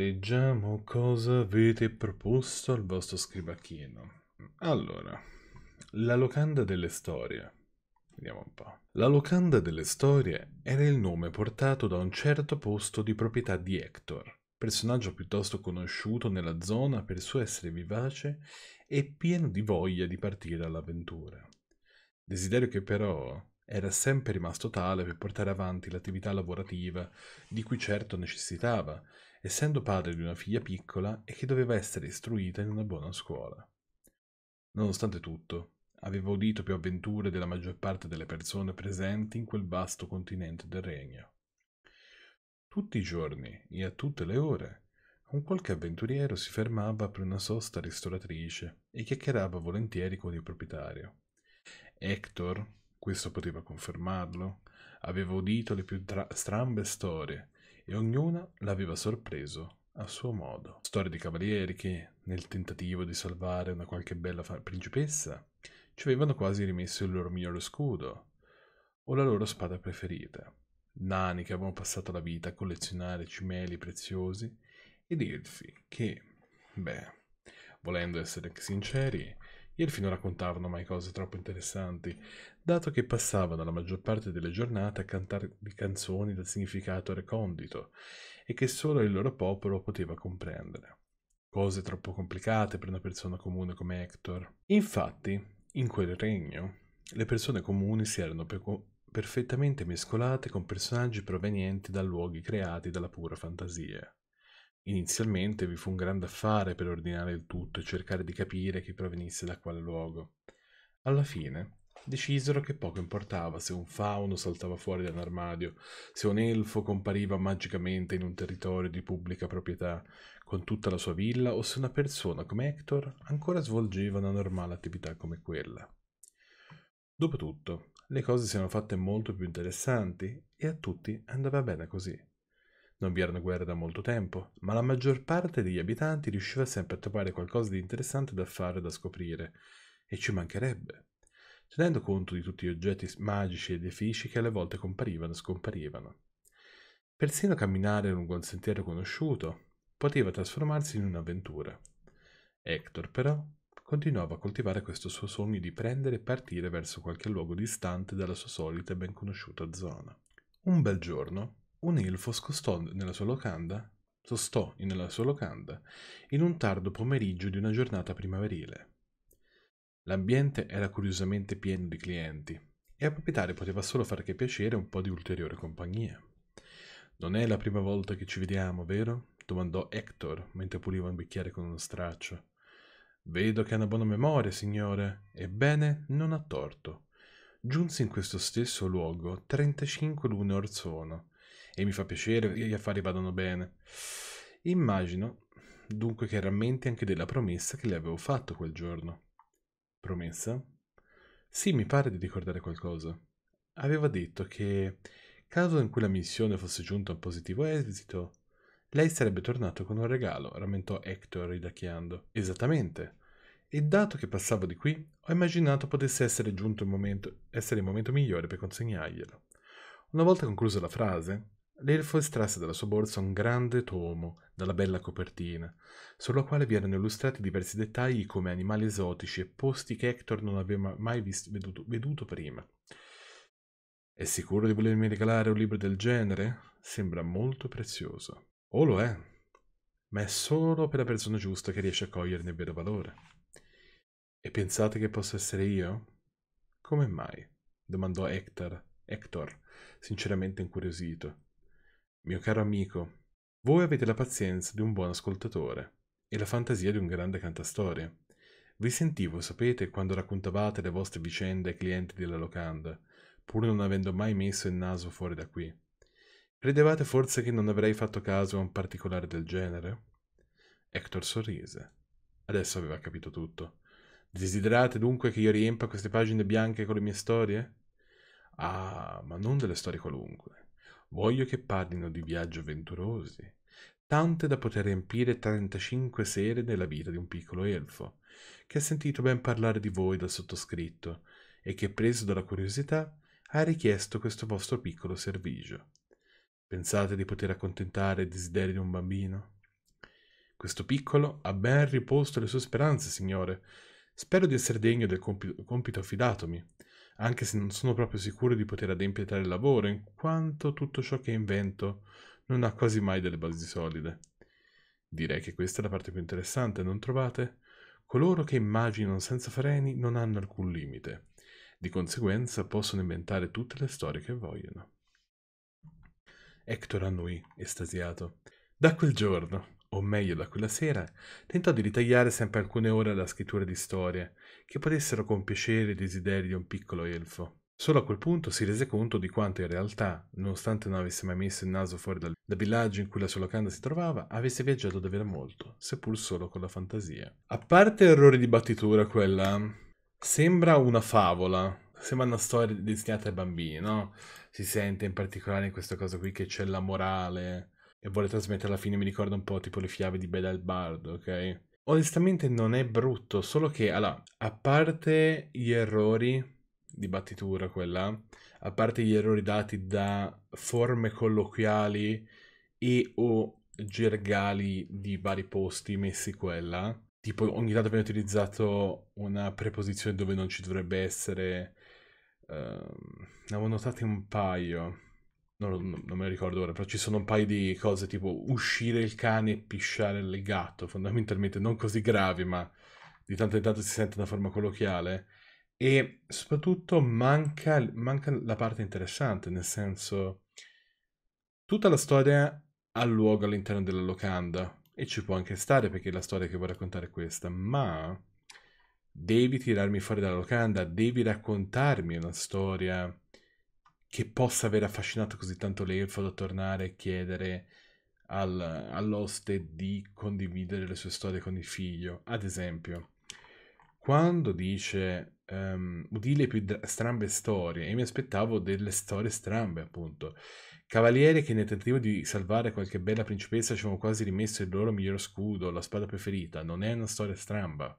Leggiamo cosa avete proposto al vostro scribacchino. Allora, la locanda delle storie. Vediamo un po'. La locanda delle storie era il nome portato da un certo posto di proprietà di Hector, personaggio piuttosto conosciuto nella zona per suo essere vivace e pieno di voglia di partire all'avventura. Desiderio che però era sempre rimasto tale per portare avanti l'attività lavorativa di cui certo necessitava essendo padre di una figlia piccola e che doveva essere istruita in una buona scuola. Nonostante tutto, aveva udito più avventure della maggior parte delle persone presenti in quel vasto continente del regno. Tutti i giorni e a tutte le ore, un qualche avventuriero si fermava per una sosta ristoratrice e chiacchierava volentieri con il proprietario. Hector, questo poteva confermarlo, aveva udito le più tra- strambe storie e ognuna l'aveva sorpreso a suo modo. Storie di cavalieri che, nel tentativo di salvare una qualche bella principessa, ci avevano quasi rimesso il loro migliore scudo o la loro spada preferita. Nani che avevano passato la vita a collezionare cimeli preziosi ed elfi che, beh, volendo essere sinceri, Irfi non raccontavano mai cose troppo interessanti, dato che passavano la maggior parte delle giornate a cantare canzoni dal significato recondito e che solo il loro popolo poteva comprendere. Cose troppo complicate per una persona comune come Hector. Infatti, in quel regno, le persone comuni si erano per perfettamente mescolate con personaggi provenienti da luoghi creati dalla pura fantasia. Inizialmente vi fu un grande affare per ordinare il tutto e cercare di capire chi provenisse da quale luogo. Alla fine decisero che poco importava se un fauno saltava fuori da un armadio, se un elfo compariva magicamente in un territorio di pubblica proprietà con tutta la sua villa o se una persona come Hector ancora svolgeva una normale attività come quella. Dopotutto, le cose si erano fatte molto più interessanti e a tutti andava bene così. Non vi erano guerre da molto tempo, ma la maggior parte degli abitanti riusciva sempre a trovare qualcosa di interessante da fare e da scoprire, e ci mancherebbe. Tenendo conto di tutti gli oggetti magici ed edifici che alle volte comparivano e scomparivano. Persino camminare lungo un sentiero conosciuto poteva trasformarsi in un'avventura. Hector, però, continuava a coltivare questo suo sogno di prendere e partire verso qualche luogo distante dalla sua solita e ben conosciuta zona. Un bel giorno, un elfo scostò nella sua locanda, sostò nella sua locanda, in un tardo pomeriggio di una giornata primaverile. L'ambiente era curiosamente pieno di clienti e al proprietario poteva solo far che piacere un po' di ulteriore compagnia. Non è la prima volta che ci vediamo, vero? domandò Hector mentre puliva un bicchiere con uno straccio. Vedo che ha una buona memoria, signore. Ebbene, non ha torto. Giunsi in questo stesso luogo 35 lune or sono e mi fa piacere che gli affari vadano bene. Immagino dunque che rammenti anche della promessa che le avevo fatto quel giorno. Promessa? Sì, mi pare di ricordare qualcosa. Aveva detto che, caso in cui la missione fosse giunta a un positivo esito, lei sarebbe tornato con un regalo, rammentò Hector ridacchiando. Esattamente. E dato che passavo di qui, ho immaginato potesse essere giunto il momento, essere il momento migliore per consegnarglielo. Una volta conclusa la frase, L'elfo estrasse dalla sua borsa un grande tomo dalla bella copertina, sulla quale vi erano illustrati diversi dettagli come animali esotici e posti che Hector non aveva mai visto, veduto, veduto prima. È sicuro di volermi regalare un libro del genere? Sembra molto prezioso. O lo è, ma è solo per la persona giusta che riesce a coglierne il vero valore. E pensate che possa essere io? Come mai? domandò Hector, Hector sinceramente incuriosito. Mio caro amico, voi avete la pazienza di un buon ascoltatore e la fantasia di un grande cantastorie. Vi sentivo, sapete, quando raccontavate le vostre vicende ai clienti della locanda, pur non avendo mai messo il naso fuori da qui. Credevate forse che non avrei fatto caso a un particolare del genere? Hector sorrise. Adesso aveva capito tutto. Desiderate dunque che io riempa queste pagine bianche con le mie storie? Ah, ma non delle storie qualunque, voglio che parlino di viaggi avventurosi, tante da poter riempire 35 sere nella vita di un piccolo elfo, che ha sentito ben parlare di voi dal sottoscritto e che, preso dalla curiosità, ha richiesto questo vostro piccolo servigio. Pensate di poter accontentare i desideri di un bambino? Questo piccolo ha ben riposto le sue speranze, signore. Spero di essere degno del compito affidatomi anche se non sono proprio sicuro di poter adempiere tale lavoro, in quanto tutto ciò che invento non ha quasi mai delle basi solide. Direi che questa è la parte più interessante, non trovate? Coloro che immaginano senza freni non hanno alcun limite. Di conseguenza possono inventare tutte le storie che vogliono. Hector annui, estasiato. Da quel giorno, o meglio da quella sera, tentò di ritagliare sempre alcune ore alla scrittura di storie, che potessero compiacere i desideri di un piccolo elfo. Solo a quel punto si rese conto di quanto in realtà, nonostante non avesse mai messo il naso fuori dal, villaggio in cui la sua locanda si trovava, avesse viaggiato davvero molto, seppur solo con la fantasia. A parte errori di battitura quella, sembra una favola, sembra una storia destinata ai bambini, no? Si sente in particolare in questa cosa qui che c'è la morale, e vuole trasmettere alla fine, mi ricorda un po' tipo le fiabe di Beda al Bardo, ok? Onestamente non è brutto, solo che, allora, a parte gli errori di battitura quella, a parte gli errori dati da forme colloquiali e o gergali di vari posti messi quella, tipo ogni tanto viene utilizzato una preposizione dove non ci dovrebbe essere, uh, ne avevo notati un paio, non, non, me lo ricordo ora, però ci sono un paio di cose tipo uscire il cane e pisciare il gatto, fondamentalmente non così gravi, ma di tanto in tanto si sente una forma colloquiale. E soprattutto manca, manca la parte interessante, nel senso tutta la storia ha luogo all'interno della locanda e ci può anche stare perché la storia che vuoi raccontare è questa, ma devi tirarmi fuori dalla locanda, devi raccontarmi una storia che possa aver affascinato così tanto l'elfo da tornare e chiedere al, all'oste di condividere le sue storie con il figlio. Ad esempio, quando dice um, ehm, udì le più dra- strambe storie, e mi aspettavo delle storie strambe, appunto. Cavalieri che nel tentativo di salvare qualche bella principessa ci avevano quasi rimesso il loro miglior scudo, la spada preferita. Non è una storia stramba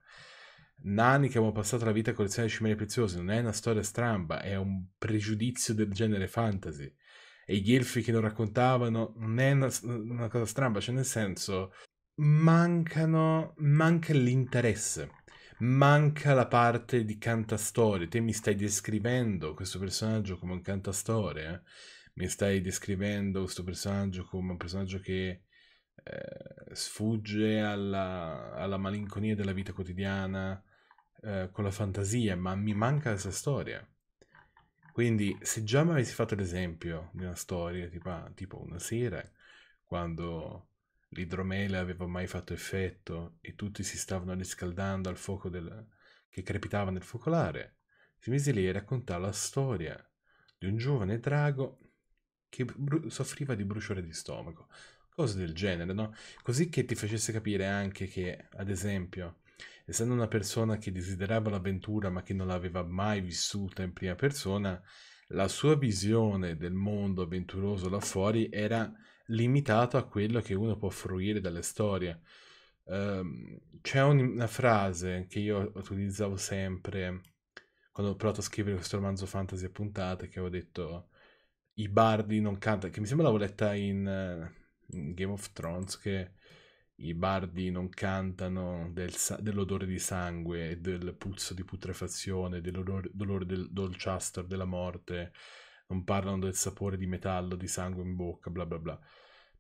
nani che abbiamo passato la vita a collezionare cimele preziosi non è una storia stramba, è un pregiudizio del genere fantasy. E gli elfi che lo raccontavano non è una, una cosa stramba, cioè nel senso mancano, manca l'interesse, manca la parte di cantastorie, te mi stai descrivendo questo personaggio come un cantastorie, eh? mi stai descrivendo questo personaggio come un personaggio che eh, sfugge alla, alla, malinconia della vita quotidiana, eh, con la fantasia, ma mi manca questa storia. Quindi se già mi avessi fatto l'esempio di una storia, tipo, ah, tipo una sera, quando l'idromela aveva mai fatto effetto e tutti si stavano riscaldando al fuoco del... che crepitava nel focolare, si mise lì a raccontare la storia di un giovane drago che bru- soffriva di bruciore di stomaco, cose del genere, no? Così che ti facesse capire anche che, ad esempio, essendo una persona che desiderava l'avventura ma che non l'aveva mai vissuta in prima persona, la sua visione del mondo avventuroso là fuori era limitata a quello che uno può fruire dalle storie. Um, c'è un, una frase che io utilizzavo sempre quando ho provato a scrivere questo romanzo fantasy a puntate che avevo detto i bardi non cantano, che mi sembra l'avevo letta in, eh, in Game of Thrones che i bardi non cantano del sa- dell'odore di sangue, del puzzo di putrefazione, dell'odore dolore del dolciastro della morte, non parlano del sapore di metallo, di sangue in bocca, bla bla bla.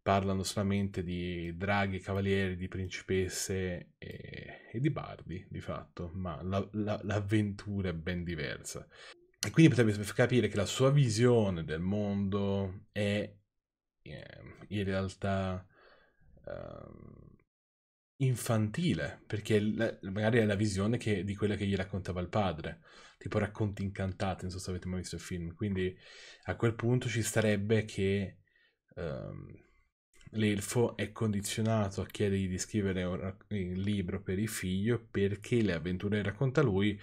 Parlano solamente di draghi, cavalieri, di principesse e, e di bardi, di fatto, ma la- la- l'avventura è ben diversa. E quindi potrebbe capire che la sua visione del mondo è eh, in realtà... Uh, infantile, perché magari è la visione che, di quella che gli raccontava il padre, tipo racconti incantati, non so se avete mai visto il film, quindi a quel punto ci starebbe che um, l'elfo è condizionato a chiedergli di scrivere un, un libro per il figlio perché le avventure che racconta lui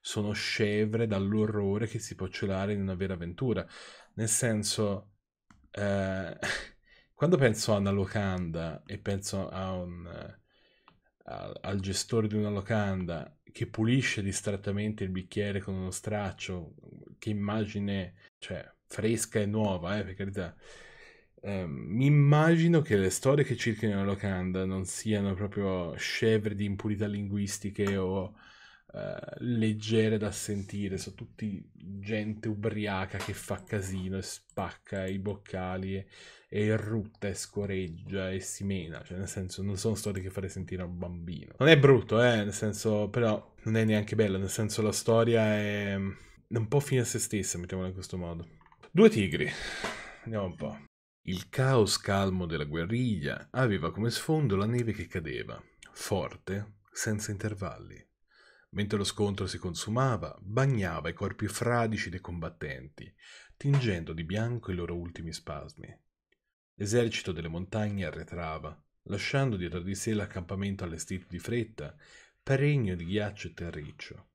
sono scevre dall'orrore che si può celare in una vera avventura, nel senso... Uh, quando penso a una locanda e penso a un, al, al gestore di una locanda che pulisce distrattamente il bicchiere con uno straccio, che immagine, cioè, fresca e nuova, eh, per carità. Eh, mi immagino che le storie che circolano la locanda non siano proprio scevre di impurità linguistiche o eh, leggere da sentire, sono tutti gente ubriaca che fa casino e spacca i boccali e, e errutta e scoreggia e si mena, cioè nel senso non sono storie che farei sentire a un bambino. Non è brutto, eh, nel senso, però non è neanche bello, nel senso la storia è un po' fine a se stessa, mettiamola in questo modo. Due tigri, andiamo un po'. Il caos calmo della guerriglia aveva come sfondo la neve che cadeva, forte, senza intervalli. Mentre lo scontro si consumava, bagnava i corpi fradici dei combattenti, tingendo di bianco i loro ultimi spasmi. L'esercito delle montagne arretrava, lasciando dietro di sé l'accampamento allestito di fretta, pregno di ghiaccio e terriccio.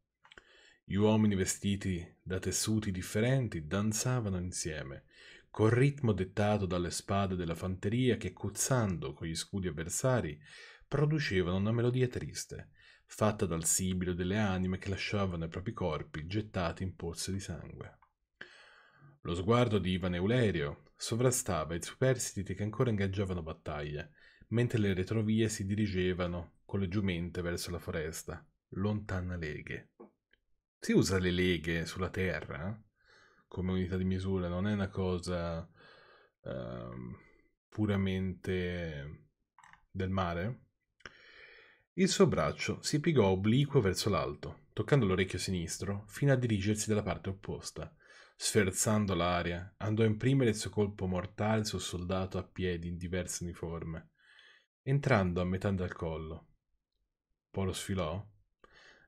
Gli uomini vestiti da tessuti differenti danzavano insieme, col ritmo dettato dalle spade della fanteria che, cozzando con gli scudi avversari, producevano una melodia triste, fatta dal sibilo delle anime che lasciavano i propri corpi gettati in pozze di sangue. Lo sguardo di Ivan Eulerio, sovrastava i superstiti che ancora ingaggiavano battaglie, mentre le retrovie si dirigevano con le giumente verso la foresta, lontana leghe. Si usa le leghe sulla terra eh? come unità di misura, non è una cosa eh, puramente del mare. Il suo braccio si piegò obliquo verso l'alto, toccando l'orecchio sinistro, fino a dirigersi dalla parte opposta, sferzando l'aria, andò a imprimere il suo colpo mortale sul soldato a piedi in diverse uniforme, entrando a metà dal collo. Poi lo sfilò,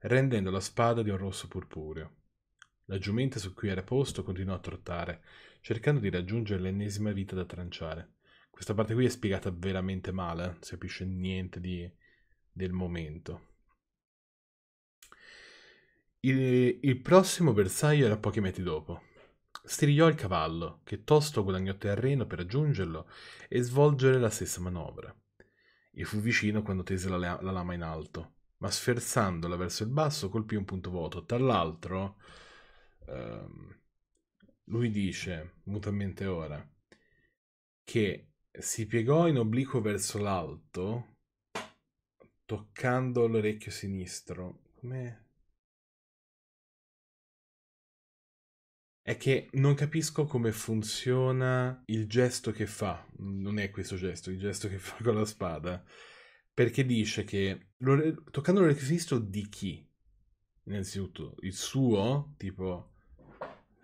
rendendo la spada di un rosso purpureo. La giumenta su cui era posto continuò a trottare, cercando di raggiungere l'ennesima vita da tranciare. Questa parte qui è spiegata veramente male, non si capisce niente di, del momento. Il, il prossimo bersaglio era pochi metri dopo Strigliò il cavallo, che tosto guadagnò terreno per raggiungerlo e svolgere la stessa manovra. E fu vicino quando tese la, la, la lama in alto, ma sferzandola verso il basso colpì un punto vuoto. Tra l'altro, ehm, lui dice, mutamente ora, che si piegò in obliquo verso l'alto, toccando l'orecchio sinistro. Come è che non capisco come funziona il gesto che fa. Non è questo gesto, il gesto che fa con la spada. Perché dice che toccando l'orecchio di chi? Innanzitutto il suo, tipo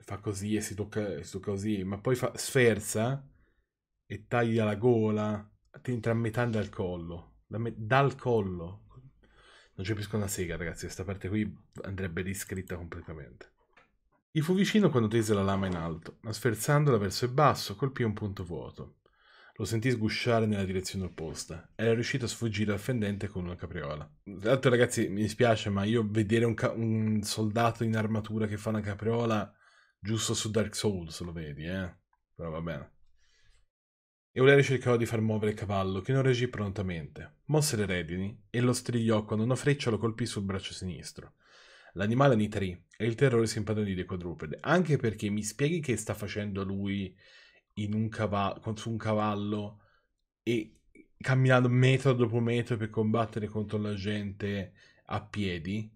fa così e si tocca, si tocca così, ma poi fa, sferza e taglia la gola, entra a metà dal collo, da me, dal collo. Non ci capisco una sega, ragazzi, questa parte qui andrebbe riscritta completamente. Gli fu vicino quando tese la lama in alto, ma sferzandola verso il basso colpì un punto vuoto. Lo sentì sgusciare nella direzione opposta. Era riuscito a sfuggire al fendente con una capriola. Tra l'altro, ragazzi, mi dispiace, ma io vedere un, un, soldato in armatura che fa una capriola giusto su Dark Souls lo vedi, eh? Però va bene. Euleri cercò di far muovere il cavallo, che non reagì prontamente. Mosse le redini e lo strigliò quando una freccia lo colpì sul braccio sinistro l'animale nitrì e il terrore si impadronì dei quadrupede, anche perché mi spieghi che sta facendo lui un cavallo, su un cavallo e camminando metro dopo metro per combattere contro la gente a piedi.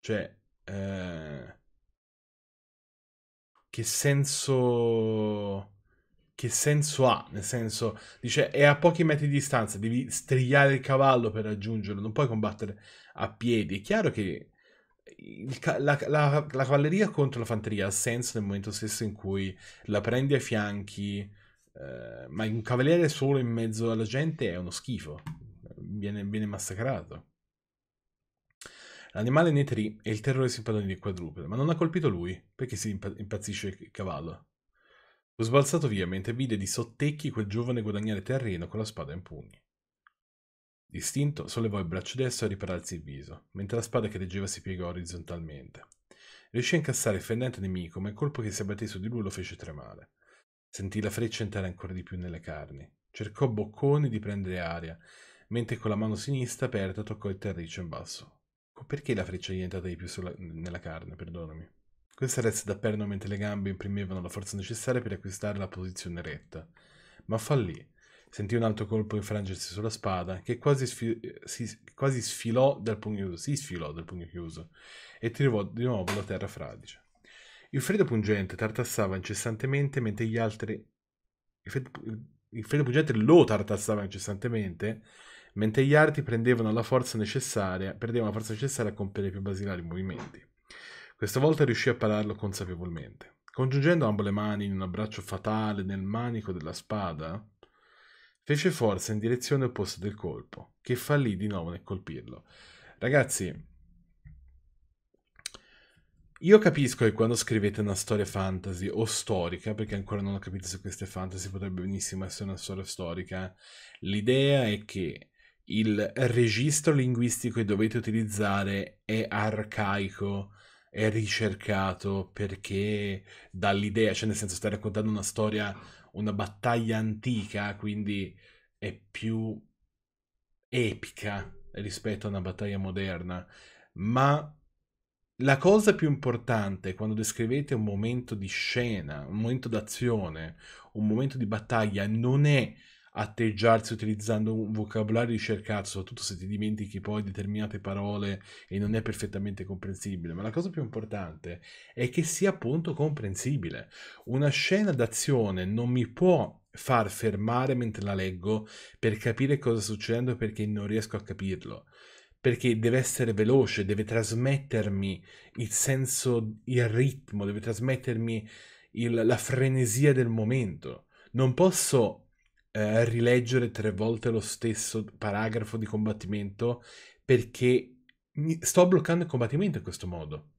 Cioè, eh, che senso che senso ha? Nel senso, dice, è a pochi metri di distanza, devi strigliare il cavallo per raggiungerlo, non puoi combattere a piedi. È chiaro che il, la, la, la, cavalleria contro la fanteria ha senso nel momento stesso in cui la prendi ai fianchi, eh, ma un cavaliere solo in mezzo alla gente è uno schifo, viene, viene massacrato. L'animale nei tri e il terrore si impadroni di quadrupede, ma non ha colpito lui, perché si impazzisce il cavallo. Fu sbalzato via mentre vide di sottecchi quel giovane guadagnare terreno con la spada in pugni. Istinto sollevò il braccio destro a ripararsi il viso, mentre la spada che reggeva si piegò orizzontalmente. Riuscì a incassare il fendente nemico, ma il colpo che si abbatté su di lui lo fece tremare. Sentì la freccia entrare ancora di più nelle carni. Cercò bocconi di prendere aria, mentre con la mano sinistra aperta toccò il terriccio in basso. Perché la freccia gli è entrata di più sulla, nella carne, perdonami? Questa resse perno mentre le gambe imprimevano la forza necessaria per acquistare la posizione retta, ma fallì Sentì un altro colpo infrangersi sulla spada, che quasi, sfi- si, quasi sfilò dal pugno chiuso, si sfilò dal pugno chiuso, e tirò di nuovo la terra fradice. Il freddo pungente tartassava incessantemente mentre gli altri... Il freddo, il freddo pungente lo tartassava incessantemente mentre gli arti prendevano la forza necessaria, perdevano la forza necessaria a compiere i più basilari movimenti. Questa volta riuscì a pararlo consapevolmente. Congiungendo ambo le mani in un abbraccio fatale nel manico della spada, Fece forza in direzione opposta del colpo, che fallì di nuovo nel colpirlo. Ragazzi, io capisco che quando scrivete una storia fantasy o storica, perché ancora non ho capito se questa è fantasy, potrebbe benissimo essere una storia storica, eh, l'idea è che il registro linguistico che dovete utilizzare è arcaico, è ricercato, perché dall'idea, cioè nel senso stai raccontando una storia una battaglia antica, quindi è più epica rispetto a una battaglia moderna, ma la cosa più importante quando descrivete un momento di scena, un momento d'azione, un momento di battaglia non è atteggiarsi utilizzando un vocabolario ricercato, soprattutto se ti dimentichi poi determinate parole e non è perfettamente comprensibile. Ma la cosa più importante è che sia appunto comprensibile. Una scena d'azione non mi può far fermare mentre la leggo per capire cosa sta succedendo perché non riesco a capirlo perché deve essere veloce, deve trasmettermi il senso, il ritmo, deve trasmettermi il, la frenesia del momento. Non posso eh, rileggere tre volte lo stesso paragrafo di combattimento perché mi sto bloccando il combattimento in questo modo.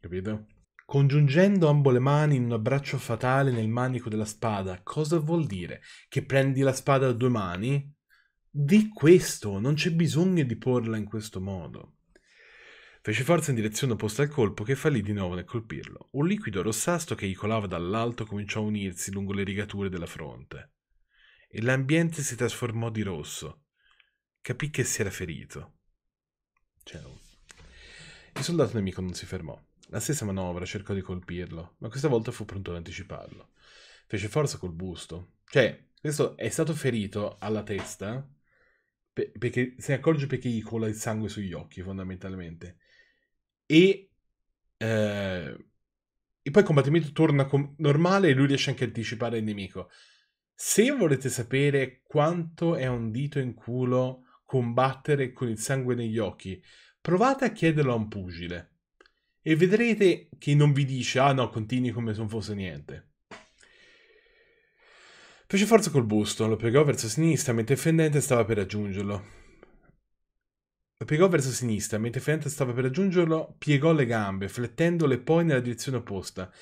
Capito? Congiungendo ambo le mani in un abbraccio fatale nel manico della spada, cosa vuol dire? Che prendi la spada a due mani? Di questo, non c'è bisogno di porla in questo modo. Fece forza in direzione opposta al colpo che fallì di nuovo nel colpirlo. Un liquido rossastro che gli colava dall'alto cominciò a unirsi lungo le rigature della fronte e l'ambiente si trasformò di rosso. Capì che si era ferito. Cioè, il soldato nemico non si fermò. La stessa manovra cercò di colpirlo, ma questa volta fu pronto ad anticiparlo. Fece forza col busto. Cioè, questo è stato ferito alla testa pe- perché se ne accorge perché gli cola il sangue sugli occhi, fondamentalmente. E, eh, e poi il combattimento torna com- normale e lui riesce anche a anticipare il nemico. Se volete sapere quanto è un dito in culo combattere con il sangue negli occhi, provate a chiederlo a un pugile e vedrete che non vi dice ah no, continui come se non fosse niente. Fece forza col busto, lo piegò verso sinistra mentre il fendente stava per raggiungerlo. Lo piegò verso sinistra, mentre fendente stava per raggiungerlo, piegò le gambe, flettendole poi nella direzione opposta.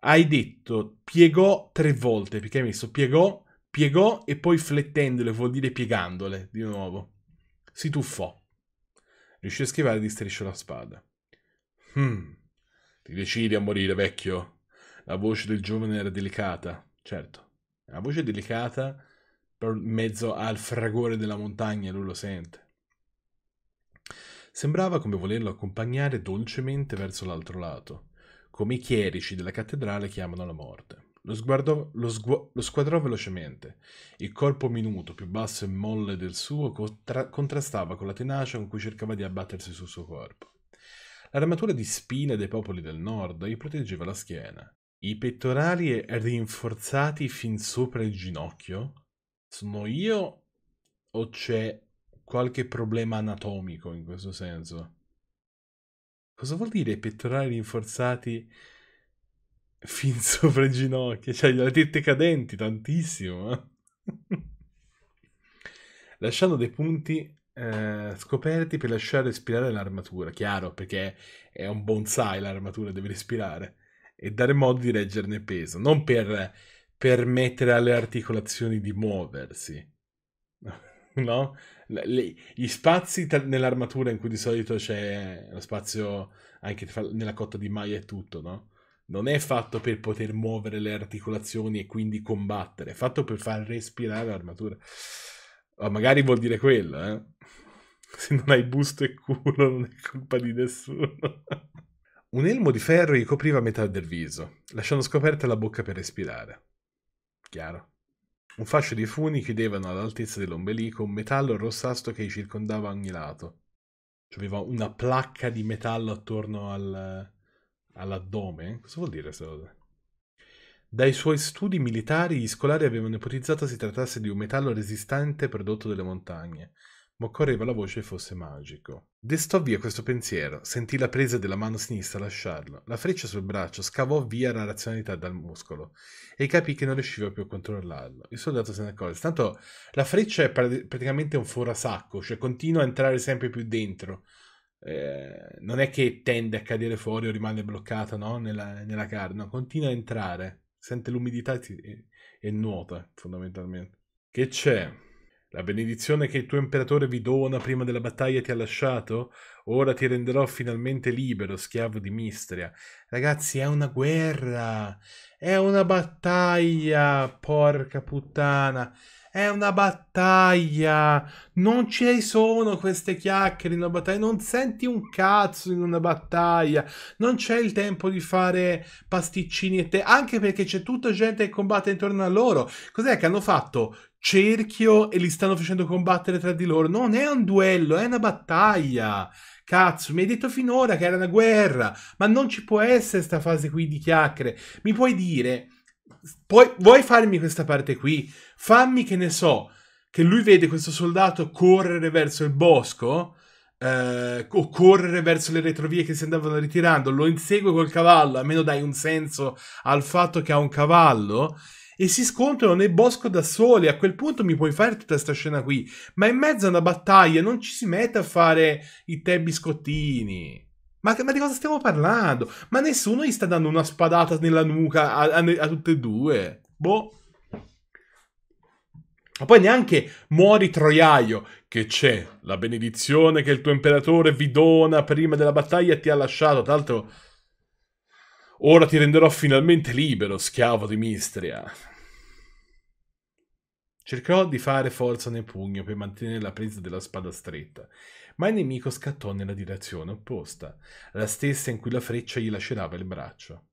Hai detto piegò tre volte, perché hai messo piegò piegò e poi flettendole, vuol dire piegandole, di nuovo. Si tuffò. Riuscì a schivare di striscio la spada. Hmm, ti decidi a morire, vecchio? La voce del giovane era delicata, certo. La voce delicata, però in mezzo al fragore della montagna lui lo sente. Sembrava come volerlo accompagnare dolcemente verso l'altro lato, come i chierici della cattedrale chiamano la morte. Lo, sguardo, lo, sgu, lo squadrò velocemente. Il corpo minuto, più basso e molle del suo, contra, contrastava con la tenacia con cui cercava di abbattersi sul suo corpo. L'armatura di spine dei popoli del nord gli proteggeva la schiena. I pettorali rinforzati fin sopra il ginocchio? Sono io o c'è qualche problema anatomico in questo senso? Cosa vuol dire pettorali rinforzati? fin sopra i ginocchia, cioè le tette cadenti tantissimo. Eh. Lasciando dei punti eh, scoperti per lasciare respirare l'armatura, chiaro, perché è un bonsai l'armatura, deve respirare e dare modo di reggerne peso, non per permettere alle articolazioni di muoversi. No? Le, gli spazi tra, nell'armatura in cui di solito c'è lo spazio anche tra, nella cotta di maglia e tutto, no? non è fatto per poter muovere le articolazioni e quindi combattere, è fatto per far respirare l'armatura. O oh, magari vuol dire quello, eh? Se non hai busto e culo non è colpa di nessuno. Un elmo di ferro gli copriva metà del viso, lasciando scoperta la bocca per respirare. Chiaro. Un fascio di funi chiudevano all'altezza dell'ombelico un metallo rossastro che gli circondava ogni lato. C'aveva una placca di metallo attorno al, all'addome? Cosa vuol dire questa cosa? Dai suoi studi militari, gli scolari avevano ipotizzato si trattasse di un metallo resistente prodotto dalle montagne, ma occorreva la voce fosse magico. Destò via questo pensiero, sentì la presa della mano sinistra lasciarlo. La freccia sul braccio scavò via la razionalità dal muscolo e capì che non riusciva più a controllarlo. Il soldato se ne accorse. Tanto la freccia è praticamente un forasacco, cioè continua a entrare sempre più dentro eh, non è che tende a cadere fuori o rimane bloccata no? nella, nella carne, no? continua a entrare, sente l'umidità e, e nuota fondamentalmente. Che c'è? La benedizione che il tuo imperatore vi dona prima della battaglia ti ha lasciato? Ora ti renderò finalmente libero, schiavo di Mistria. Ragazzi, è una guerra! È una battaglia! Porca puttana! È una battaglia. Non ci sono queste chiacchiere in una battaglia. Non senti un cazzo in una battaglia. Non c'è il tempo di fare pasticcini e te. Anche perché c'è tutta gente che combatte intorno a loro. Cos'è che hanno fatto? Cerchio e li stanno facendo combattere tra di loro. Non è un duello, è una battaglia. Cazzo, mi hai detto finora che era una guerra. Ma non ci può essere questa fase qui di chiacchiere. Mi puoi dire puoi, vuoi farmi questa parte qui? Fammi che ne so, che lui vede questo soldato correre verso il bosco eh, o correre verso le retrovie che si andavano ritirando, lo insegue col cavallo, almeno dai un senso al fatto che ha un cavallo e si scontrano nel bosco da soli. A quel punto mi puoi fare tutta questa scena qui, ma in mezzo a una battaglia non ci si mette a fare i tè biscottini. Ma, ma, di cosa stiamo parlando? Ma nessuno gli sta dando una spadata nella nuca a, a, a tutte e due. Boh. Ma poi neanche muori troiaio, che c'è la benedizione che il tuo imperatore vi dona prima della battaglia ti ha lasciato. Tra l'altro, ora ti renderò finalmente libero, schiavo di Mistria. Cercherò di fare forza nel pugno per mantenere la presa della spada stretta ma il nemico scattò nella direzione opposta, la stessa in cui la freccia gli lacerava il braccio.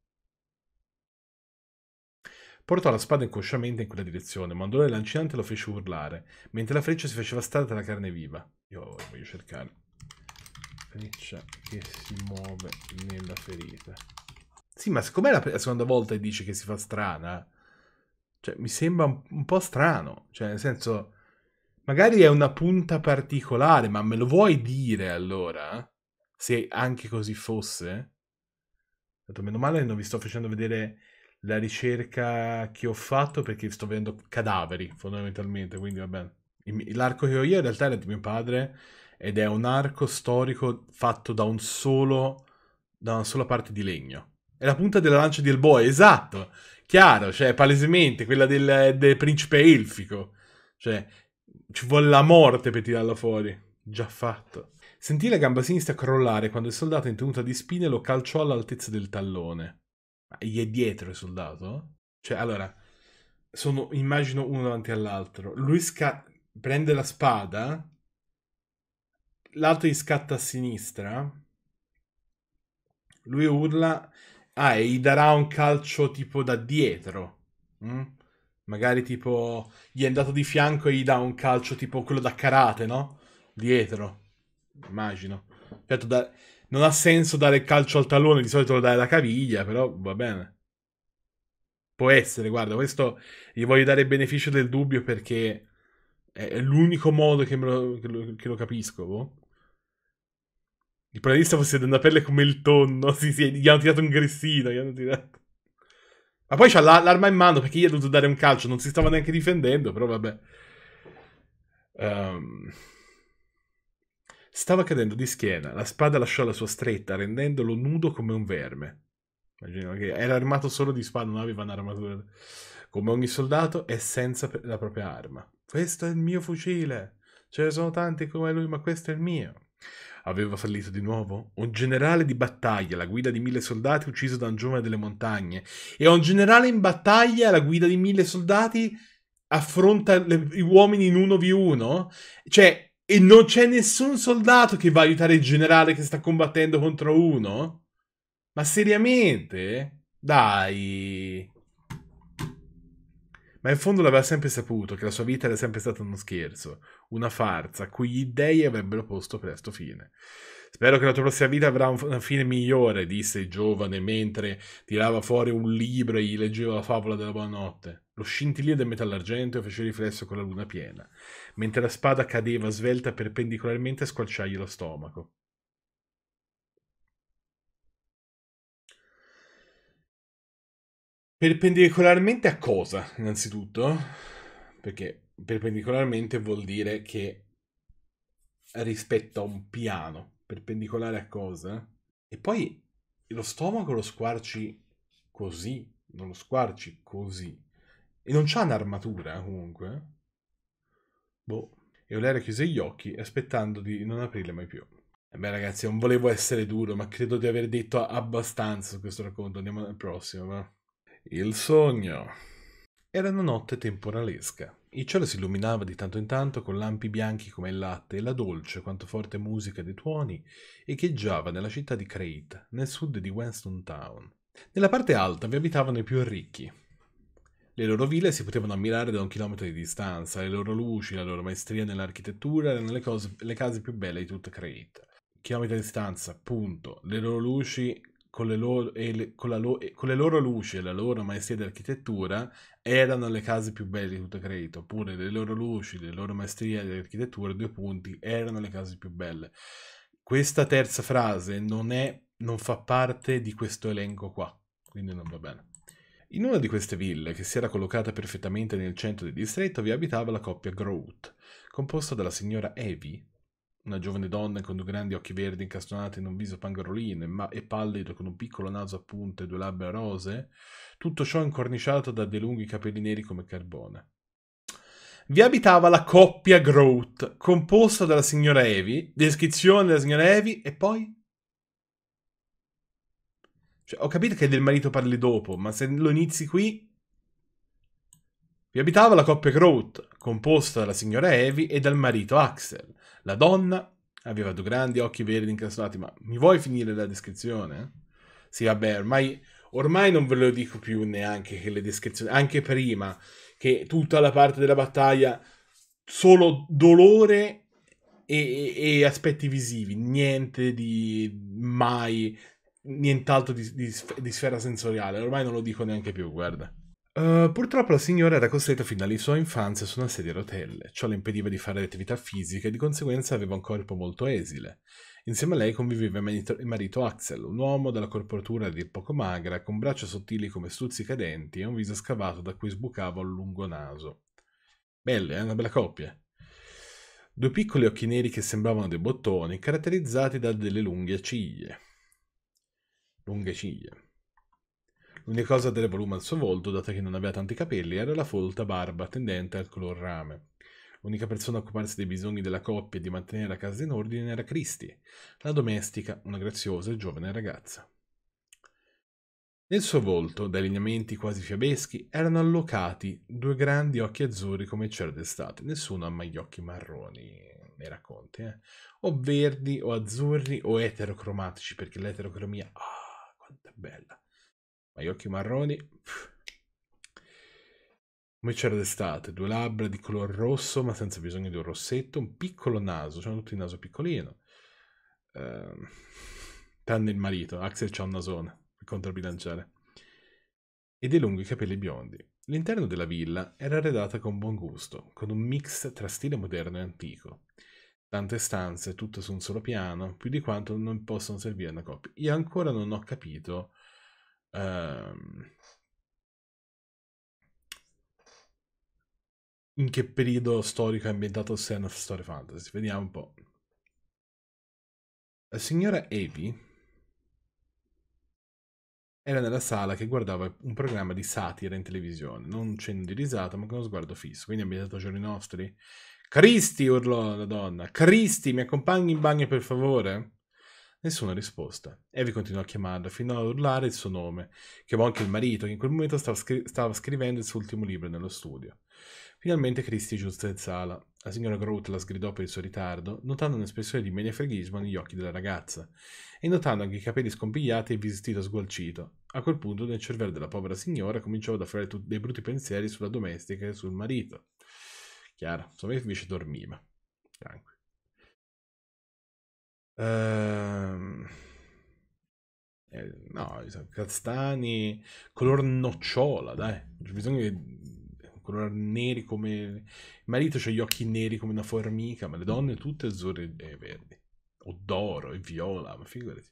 Portò la spada inconsciamente in quella direzione, ma un dolore lancinante lo fece urlare, mentre la freccia si faceva strada tra la carne viva. Io voglio cercare. Freccia che si muove nella ferita. Sì, ma siccome è la, seconda volta che dice che si fa strana, cioè, mi sembra un po' strano. Cioè, nel senso Magari è una punta particolare, ma me lo vuoi dire allora? Se anche così fosse? Tanto Meno male che non vi sto facendo vedere la ricerca che ho fatto perché sto vedendo cadaveri fondamentalmente, quindi va bene. L'arco che ho io in realtà era di mio padre ed è un arco storico fatto da un solo da una sola parte di legno. È la punta della lancia di Elboe, esatto, chiaro, cioè palesemente quella del, del principe elfico. Cioè, ci vuole la morte per tirarlo fuori. Già fatto. Sentì la gamba sinistra crollare quando il soldato in tenuta di spine lo calciò all'altezza del tallone. Ma gli è dietro il soldato? Cioè, allora, sono, immagino uno davanti all'altro. Lui sca- prende la spada, l'altro gli scatta a sinistra. Lui urla, ah, e gli darà un calcio tipo da dietro. Mm? Magari tipo gli è andato di fianco e gli dà un calcio tipo quello da karate, no? Dietro. Immagino. Certo, da... non ha senso dare il calcio al tallone, di solito lo dai alla caviglia, però va bene. Può essere, guarda, questo gli voglio dare il beneficio del dubbio perché è l'unico modo che, lo, che lo, che lo capisco. Boh. Il protagonista fosse da pelle come il tonno, sì, sì, gli hanno tirato un grissino, gli hanno tirato... Ma poi c'ha l'arma in mano perché gli ha dovuto dare un calcio, non si stava neanche difendendo, però vabbè. Um... Stava cadendo di schiena, la spada lasciò la sua stretta, rendendolo nudo come un verme. Immagino che era armato solo di spada, non aveva un'armatura. Come ogni soldato, è senza la propria arma. Questo è il mio fucile. Ce ne sono tanti come lui, ma questo è il mio. Aveva fallito di nuovo? Un generale di battaglia alla guida di mille soldati ucciso da un giovane delle montagne. E un generale in battaglia alla guida di mille soldati affronta le, gli uomini in 1v1? Cioè, e non c'è nessun soldato che va a aiutare il generale che sta combattendo contro uno? Ma seriamente? Dai ma in fondo l'aveva sempre saputo che la sua vita era sempre stata uno scherzo, una farsa a cui gli dei avrebbero posto presto fine. Spero che la tua prossima vita avrà una fine migliore, disse il giovane mentre tirava fuori un libro e gli leggeva la favola della buonanotte. Lo scintillio del metallo argenteo fece riflesso con la luna piena, mentre la spada cadeva svelta perpendicolarmente a squalciargli lo stomaco. Perpendicolarmente a cosa, innanzitutto? Perché perpendicolarmente vuol dire che rispetto a un piano, perpendicolare a cosa? E poi lo stomaco lo squarci così, non lo squarci così. E non c'ha un'armatura, comunque. Boh. E Olera chiuse gli occhi, aspettando di non aprirle mai più. Eh beh, ragazzi, non volevo essere duro, ma credo di aver detto abbastanza su questo racconto. Andiamo al prossimo, va? Il sogno. Era una notte temporalesca. Il cielo si illuminava di tanto in tanto con lampi bianchi come il latte e la dolce quanto forte musica dei tuoni echeggiava nella città di Crete, nel sud di Winston Town. Nella parte alta vi abitavano i più ricchi. Le loro ville si potevano ammirare da un chilometro di distanza, le loro luci, la loro maestria nell'architettura erano le, cose, le case più belle di tutta Crete. Chilometri di distanza, punto. Le loro luci con le, loro, le, con, lo, con le loro, luci e la loro maestria di architettura erano le case più belle di tutto Creta, oppure le loro luci, le loro maestria di architettura, due punti, erano le case più belle. Questa terza frase non, è, non fa parte di questo elenco qua, quindi non va bene. In una di queste ville, che si era collocata perfettamente nel centro del distretto, vi abitava la coppia Groat, composta dalla signora Evie, una giovane donna con due grandi occhi verdi incastonati in un viso pangarolino ma- e pallido con un piccolo naso a punta e due labbra rose, tutto ciò incorniciato da dei lunghi capelli neri come carbone. Vi abitava la coppia Groot, composta dalla signora Evi, descrizione della signora Evi e poi... Cioè, ho capito che del marito parli dopo, ma se lo inizi qui... Vi abitava la coppia Groot, composta dalla signora Evi e dal marito Axel la donna aveva due grandi occhi verdi incastrati, ma mi vuoi finire la descrizione? Sì, vabbè, ormai, ormai non ve lo dico più neanche che le descrizioni, anche prima, che tutta la parte della battaglia, solo dolore e, e, aspetti visivi, niente di mai, nient'altro di, di, di sfera sensoriale. Ormai non lo dico neanche più, guarda. Uh, purtroppo la signora era costretta fin dalla sua infanzia su una sedia a rotelle, ciò le impediva di fare attività fisica e di conseguenza aveva un corpo molto esile. Insieme a lei conviveva il marito Axel, un uomo dalla corporatura di poco magra, con braccia sottili come stuzzi cadenti e un viso scavato da cui sbucava un lungo naso. Belle, è eh? una bella coppia. Due piccoli occhi neri che sembravano dei bottoni, caratterizzati da delle lunghe ciglia. Lunghe ciglia. L'unica cosa delle volume al suo volto, dato che non aveva tanti capelli, era la folta barba tendente al color rame. L'unica persona a occuparsi dei bisogni della coppia e di mantenere la casa in ordine era Christie, la domestica, una graziosa e giovane ragazza. Nel suo volto, dai lineamenti quasi fiabeschi, erano allocati due grandi occhi azzurri come il cielo d'estate. Nessuno ha mai gli occhi marroni, nei racconti, eh? o verdi, o azzurri, o eterocromatici, perché l'eterocromia, ah, quanto è bella ma gli occhi marroni. Come c'era d'estate, due labbra di color rosso, ma senza bisogno di un rossetto, un piccolo naso, c'hanno tutti il naso piccolino. Uh, tranne il marito, Axel c'ha un nasone per controbilanciare. E dei lunghi capelli biondi. L'interno della villa era arredata con buon gusto, con un mix tra stile moderno e antico. Tante stanze, tutte su un solo piano, più di quanto non possono servire una coppia. Io ancora non ho capito ehm, in che periodo storico è ambientato Sen of Story Fantasy. Vediamo un po'. La signora Evi era nella sala che guardava un programma di satira in televisione, non cenno di risata, ma con uno sguardo fisso, quindi ambientato ai giorni nostri. Cristi, urlò la donna. Cristi, mi accompagni in bagno per favore? Nessuna risposta. Evi continuò a chiamarla fino a urlare il suo nome. Chiamò anche il marito, che in quel momento stava, scri- stava scrivendo il suo ultimo libro nello studio. Finalmente Cristi giunse in sala. La signora Groot la sgridò per il suo ritardo, notando un'espressione di menefreghismo negli occhi della ragazza e notando anche i capelli scompigliati e il vestito sgualcito. A quel punto, nel cervello della povera signora cominciò ad affare tut- dei brutti pensieri sulla domestica e sul marito. Chiara, insomma, invece dormiva. Tranquillo. Ehm... Eh, no, castani, color nocciola, dai. C'è bisogno di mm, color neri come... Il marito ha gli occhi neri come una formica, ma le donne tutte azzurre e verdi. O d'oro e viola, ma figurati.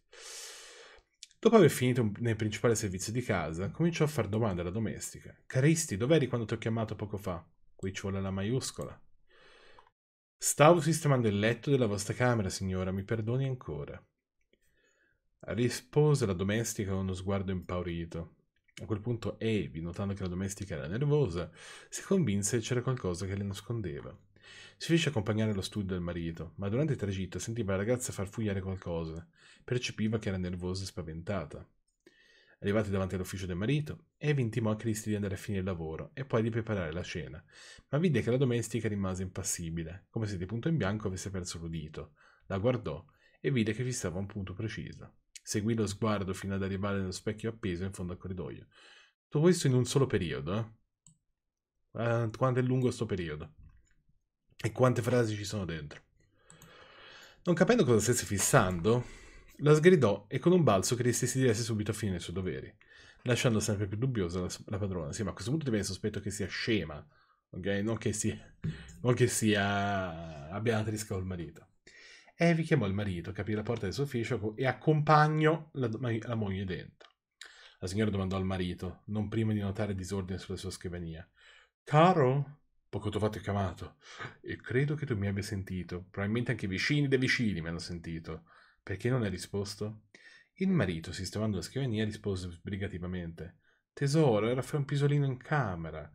Dopo aver finito nel principale servizio di casa, cominciò a far domande alla domestica. Caristi, dov'eri quando ti ho chiamato poco fa? Qui ci vuole la maiuscola. Stavo sistemando il letto della vostra camera, signora, mi perdoni ancora. Rispose la domestica con uno sguardo impaurito. A quel punto Evi, notando che la domestica era nervosa, si convinse che c'era qualcosa che le nascondeva. Si fece accompagnare allo studio del marito, ma durante il tragitto sentiva la ragazza far fugliare qualcosa. Percepiva che era nervosa e spaventata. Arrivati davanti all'ufficio del marito, Eve intimò a Christy di andare a finire il lavoro e poi di preparare la cena, ma vide che la domestica rimase impassibile, come se di punto in bianco avesse perso l'udito. La guardò e vide che fissava un punto preciso. Seguì lo sguardo fino ad arrivare nello specchio appeso in fondo al corridoio. Tutto questo in un solo periodo, eh? eh quanto è lungo sto periodo? E quante frasi ci sono dentro? Non capendo cosa stesse fissando, la sgridò e con un balzo Cristi si diresse subito a fine i suoi doveri, lasciando sempre più dubbiosa la, la padrona. Sì, ma a questo punto ti sospetto che sia scema, ok? Non che sia, non che sia abbia una trisca col marito. Evi chiamò il marito, capì la porta del suo ufficio e accompagnò la, la moglie dentro. La signora domandò al marito, non prima di notare disordine sulla sua scrivania. Caro? Poco dopo ti ho chiamato. E credo che tu mi abbia sentito. Probabilmente anche i vicini dei vicini mi hanno sentito. Perché non hai risposto? Il marito, sistemando la scrivania, rispose sbrigativamente. Tesoro, era fra un pisolino in camera.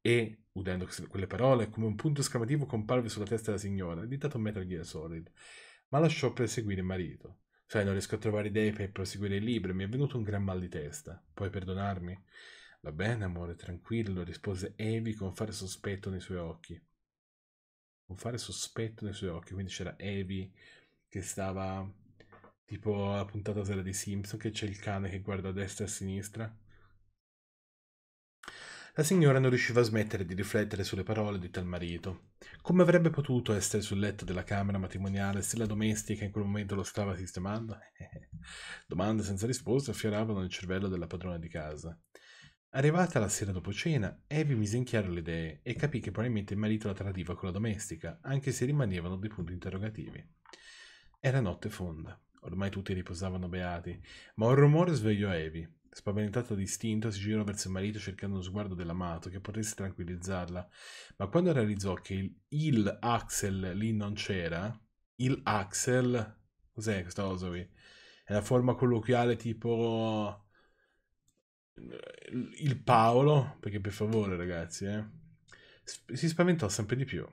E, udendo quelle parole, come un punto esclamativo comparve sulla testa della signora, ditato Metal Gear Solid. Ma lasciò perseguire il marito. Sai, non riesco a trovare idee per proseguire il libro, mi è venuto un gran mal di testa. Puoi perdonarmi? Va bene, amore, tranquillo, rispose Evie con fare sospetto nei suoi occhi. Con fare sospetto nei suoi occhi, quindi c'era Evie che stava Tipo la puntata sera di Simpson che c'è il cane che guarda a destra e a sinistra. La signora non riusciva a smettere di riflettere sulle parole di tal marito. Come avrebbe potuto essere sul letto della camera matrimoniale se la domestica in quel momento lo stava sistemando? Domande senza risposta affioravano nel cervello della padrona di casa. Arrivata la sera dopo cena, Evi mise in chiaro le idee e capì che probabilmente il marito la tradiva con la domestica, anche se rimanevano dei punti interrogativi. Era notte fonda. Ormai tutti riposavano beati, ma un rumore svegliò Evi. Spaventata d'istinto, si girò verso il marito cercando uno sguardo dell'amato che potesse tranquillizzarla. Ma quando realizzò che il, il Axel lì non c'era, il Axel. Cos'è questa cosa qui? È la forma colloquiale tipo. Il Paolo, perché per favore ragazzi, eh? si spaventò sempre di più.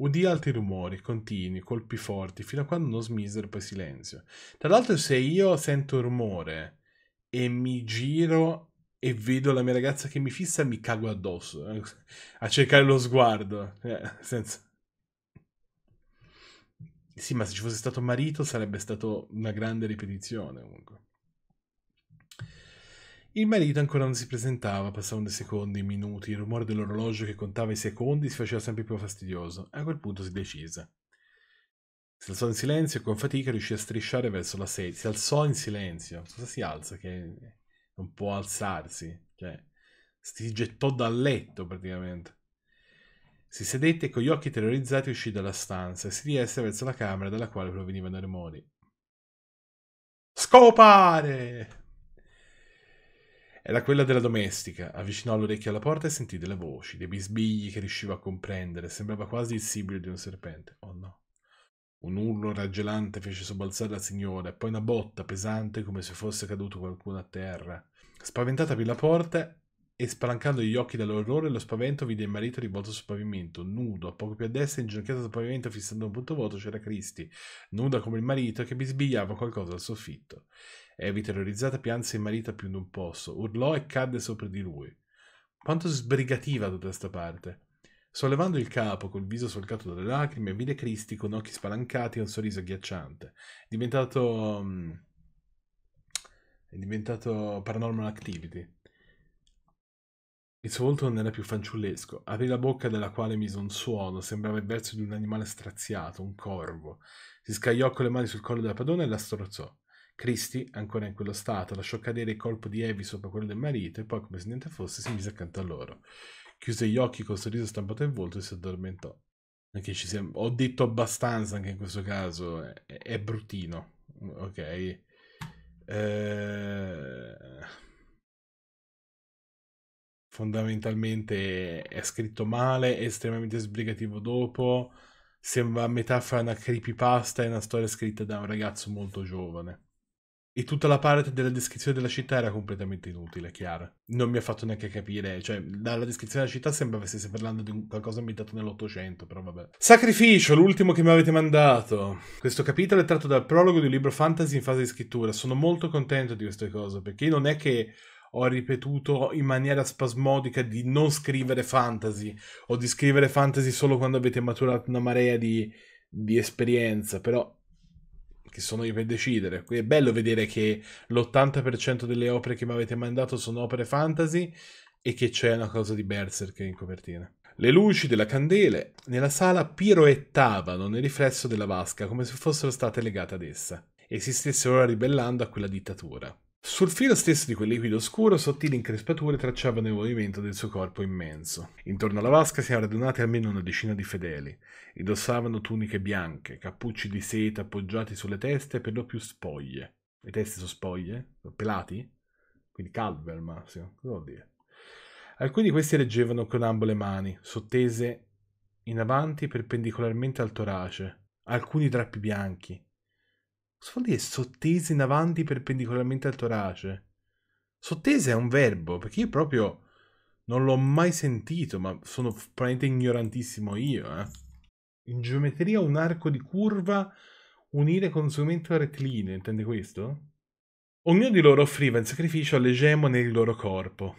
Udì altri rumori, continui, colpi forti, fino a quando non smisero poi silenzio. Tra l'altro, se io sento un rumore e mi giro e vedo la mia ragazza che mi fissa, mi cago addosso eh, a cercare lo sguardo. Eh, senza... Sì, ma se ci fosse stato marito sarebbe stata una grande ripetizione comunque. Il marito ancora non si presentava, passavano secondi, minuti, il rumore dell'orologio che contava i secondi si faceva sempre più fastidioso. A quel punto si decise. Si alzò in silenzio e con fatica riuscì a strisciare verso la sedia. Si alzò in silenzio. Cosa si alza? Che non può alzarsi. Cioè, si gettò dal letto praticamente. Si sedette e con gli occhi terrorizzati uscì dalla stanza e si riesse verso la camera dalla quale provenivano i rumori. Scopare! Era quella della domestica. Avvicinò l'orecchio alla porta e sentì delle voci, dei bisbigli che riusciva a comprendere. Sembrava quasi il sibilo di un serpente. Oh no. Un urlo raggelante fece sobbalzare la signora e poi una botta pesante come se fosse caduto qualcuno a terra. Spaventata aprì la porta e spalancando gli occhi dall'orrore e lo spavento vide il marito rivolto sul pavimento, nudo, a poco più a destra, inginocchiato sul pavimento fissando un punto vuoto c'era Cristi, nuda come il marito che bisbigliava qualcosa al soffitto. Evi, terrorizzata, pianse il marito a più di un posto, urlò e cadde sopra di lui. Quanto sbrigativa tutta questa parte! Sollevando il capo, col viso solcato dalle lacrime, vide Cristi con occhi spalancati e un sorriso agghiacciante. È Diventato. Mm, è diventato Paranormal Activity. Il suo volto non era più fanciullesco. Aprì la bocca dalla quale mise un suono, sembrava il verso di un animale straziato, un corvo. Si scagliò con le mani sul collo della padrona e la strozzò. Christy, ancora in quello stato, lasciò cadere il colpo di Abby sopra quello del marito e poi, come se niente fosse, si mise accanto a loro. Chiuse gli occhi col sorriso stampato in volto e si addormentò. Siamo... Ho detto abbastanza anche in questo caso. È, è bruttino. Ok. Eh... Fondamentalmente è scritto male, è estremamente sbrigativo dopo. Sembra a metà fra una creepypasta e una storia scritta da un ragazzo molto giovane. E tutta la parte della descrizione della città era completamente inutile, Chiara. Non mi ha fatto neanche capire, cioè, dalla descrizione della città sembrava stesse parlando di qualcosa ambientato nell'Ottocento, però vabbè. Sacrificio, l'ultimo che mi avete mandato. Questo capitolo è tratto dal prologo di un libro fantasy in fase di scrittura. Sono molto contento di queste cose, perché non è che ho ripetuto in maniera spasmodica di non scrivere fantasy, o di scrivere fantasy solo quando avete maturato una marea di, di esperienza, però che sono io per decidere. Quindi è bello vedere che l'80% delle opere che mi avete mandato sono opere fantasy e che c'è una cosa di Berserk in copertina. Le luci della candele nella sala piroettavano nel riflesso della vasca come se fossero state legate ad essa e si stessero ora ribellando a quella dittatura. Sul filo stesso di quel liquido scuro, sottili increspature tracciavano il movimento del suo corpo immenso. Intorno alla vasca si erano radunate almeno una decina di fedeli. Indossavano tuniche bianche, cappucci di seta appoggiati sulle teste, per lo più spoglie. Le teste sono spoglie? Sono pelati? Quindi calve al massimo. Cosa vuol dire? Alcuni di questi reggevano con ambo le mani, sottese in avanti perpendicolarmente al torace, alcuni drappi bianchi, Cosa vuol dire sottese in avanti perpendicolarmente al torace? Sottese è un verbo, perché io proprio non l'ho mai sentito, ma sono probabilmente ignorantissimo io, eh. In geometria un arco di curva unire con strumento rettilineo, intende questo? Ognuno di loro offriva in sacrificio all'egemone il loro corpo,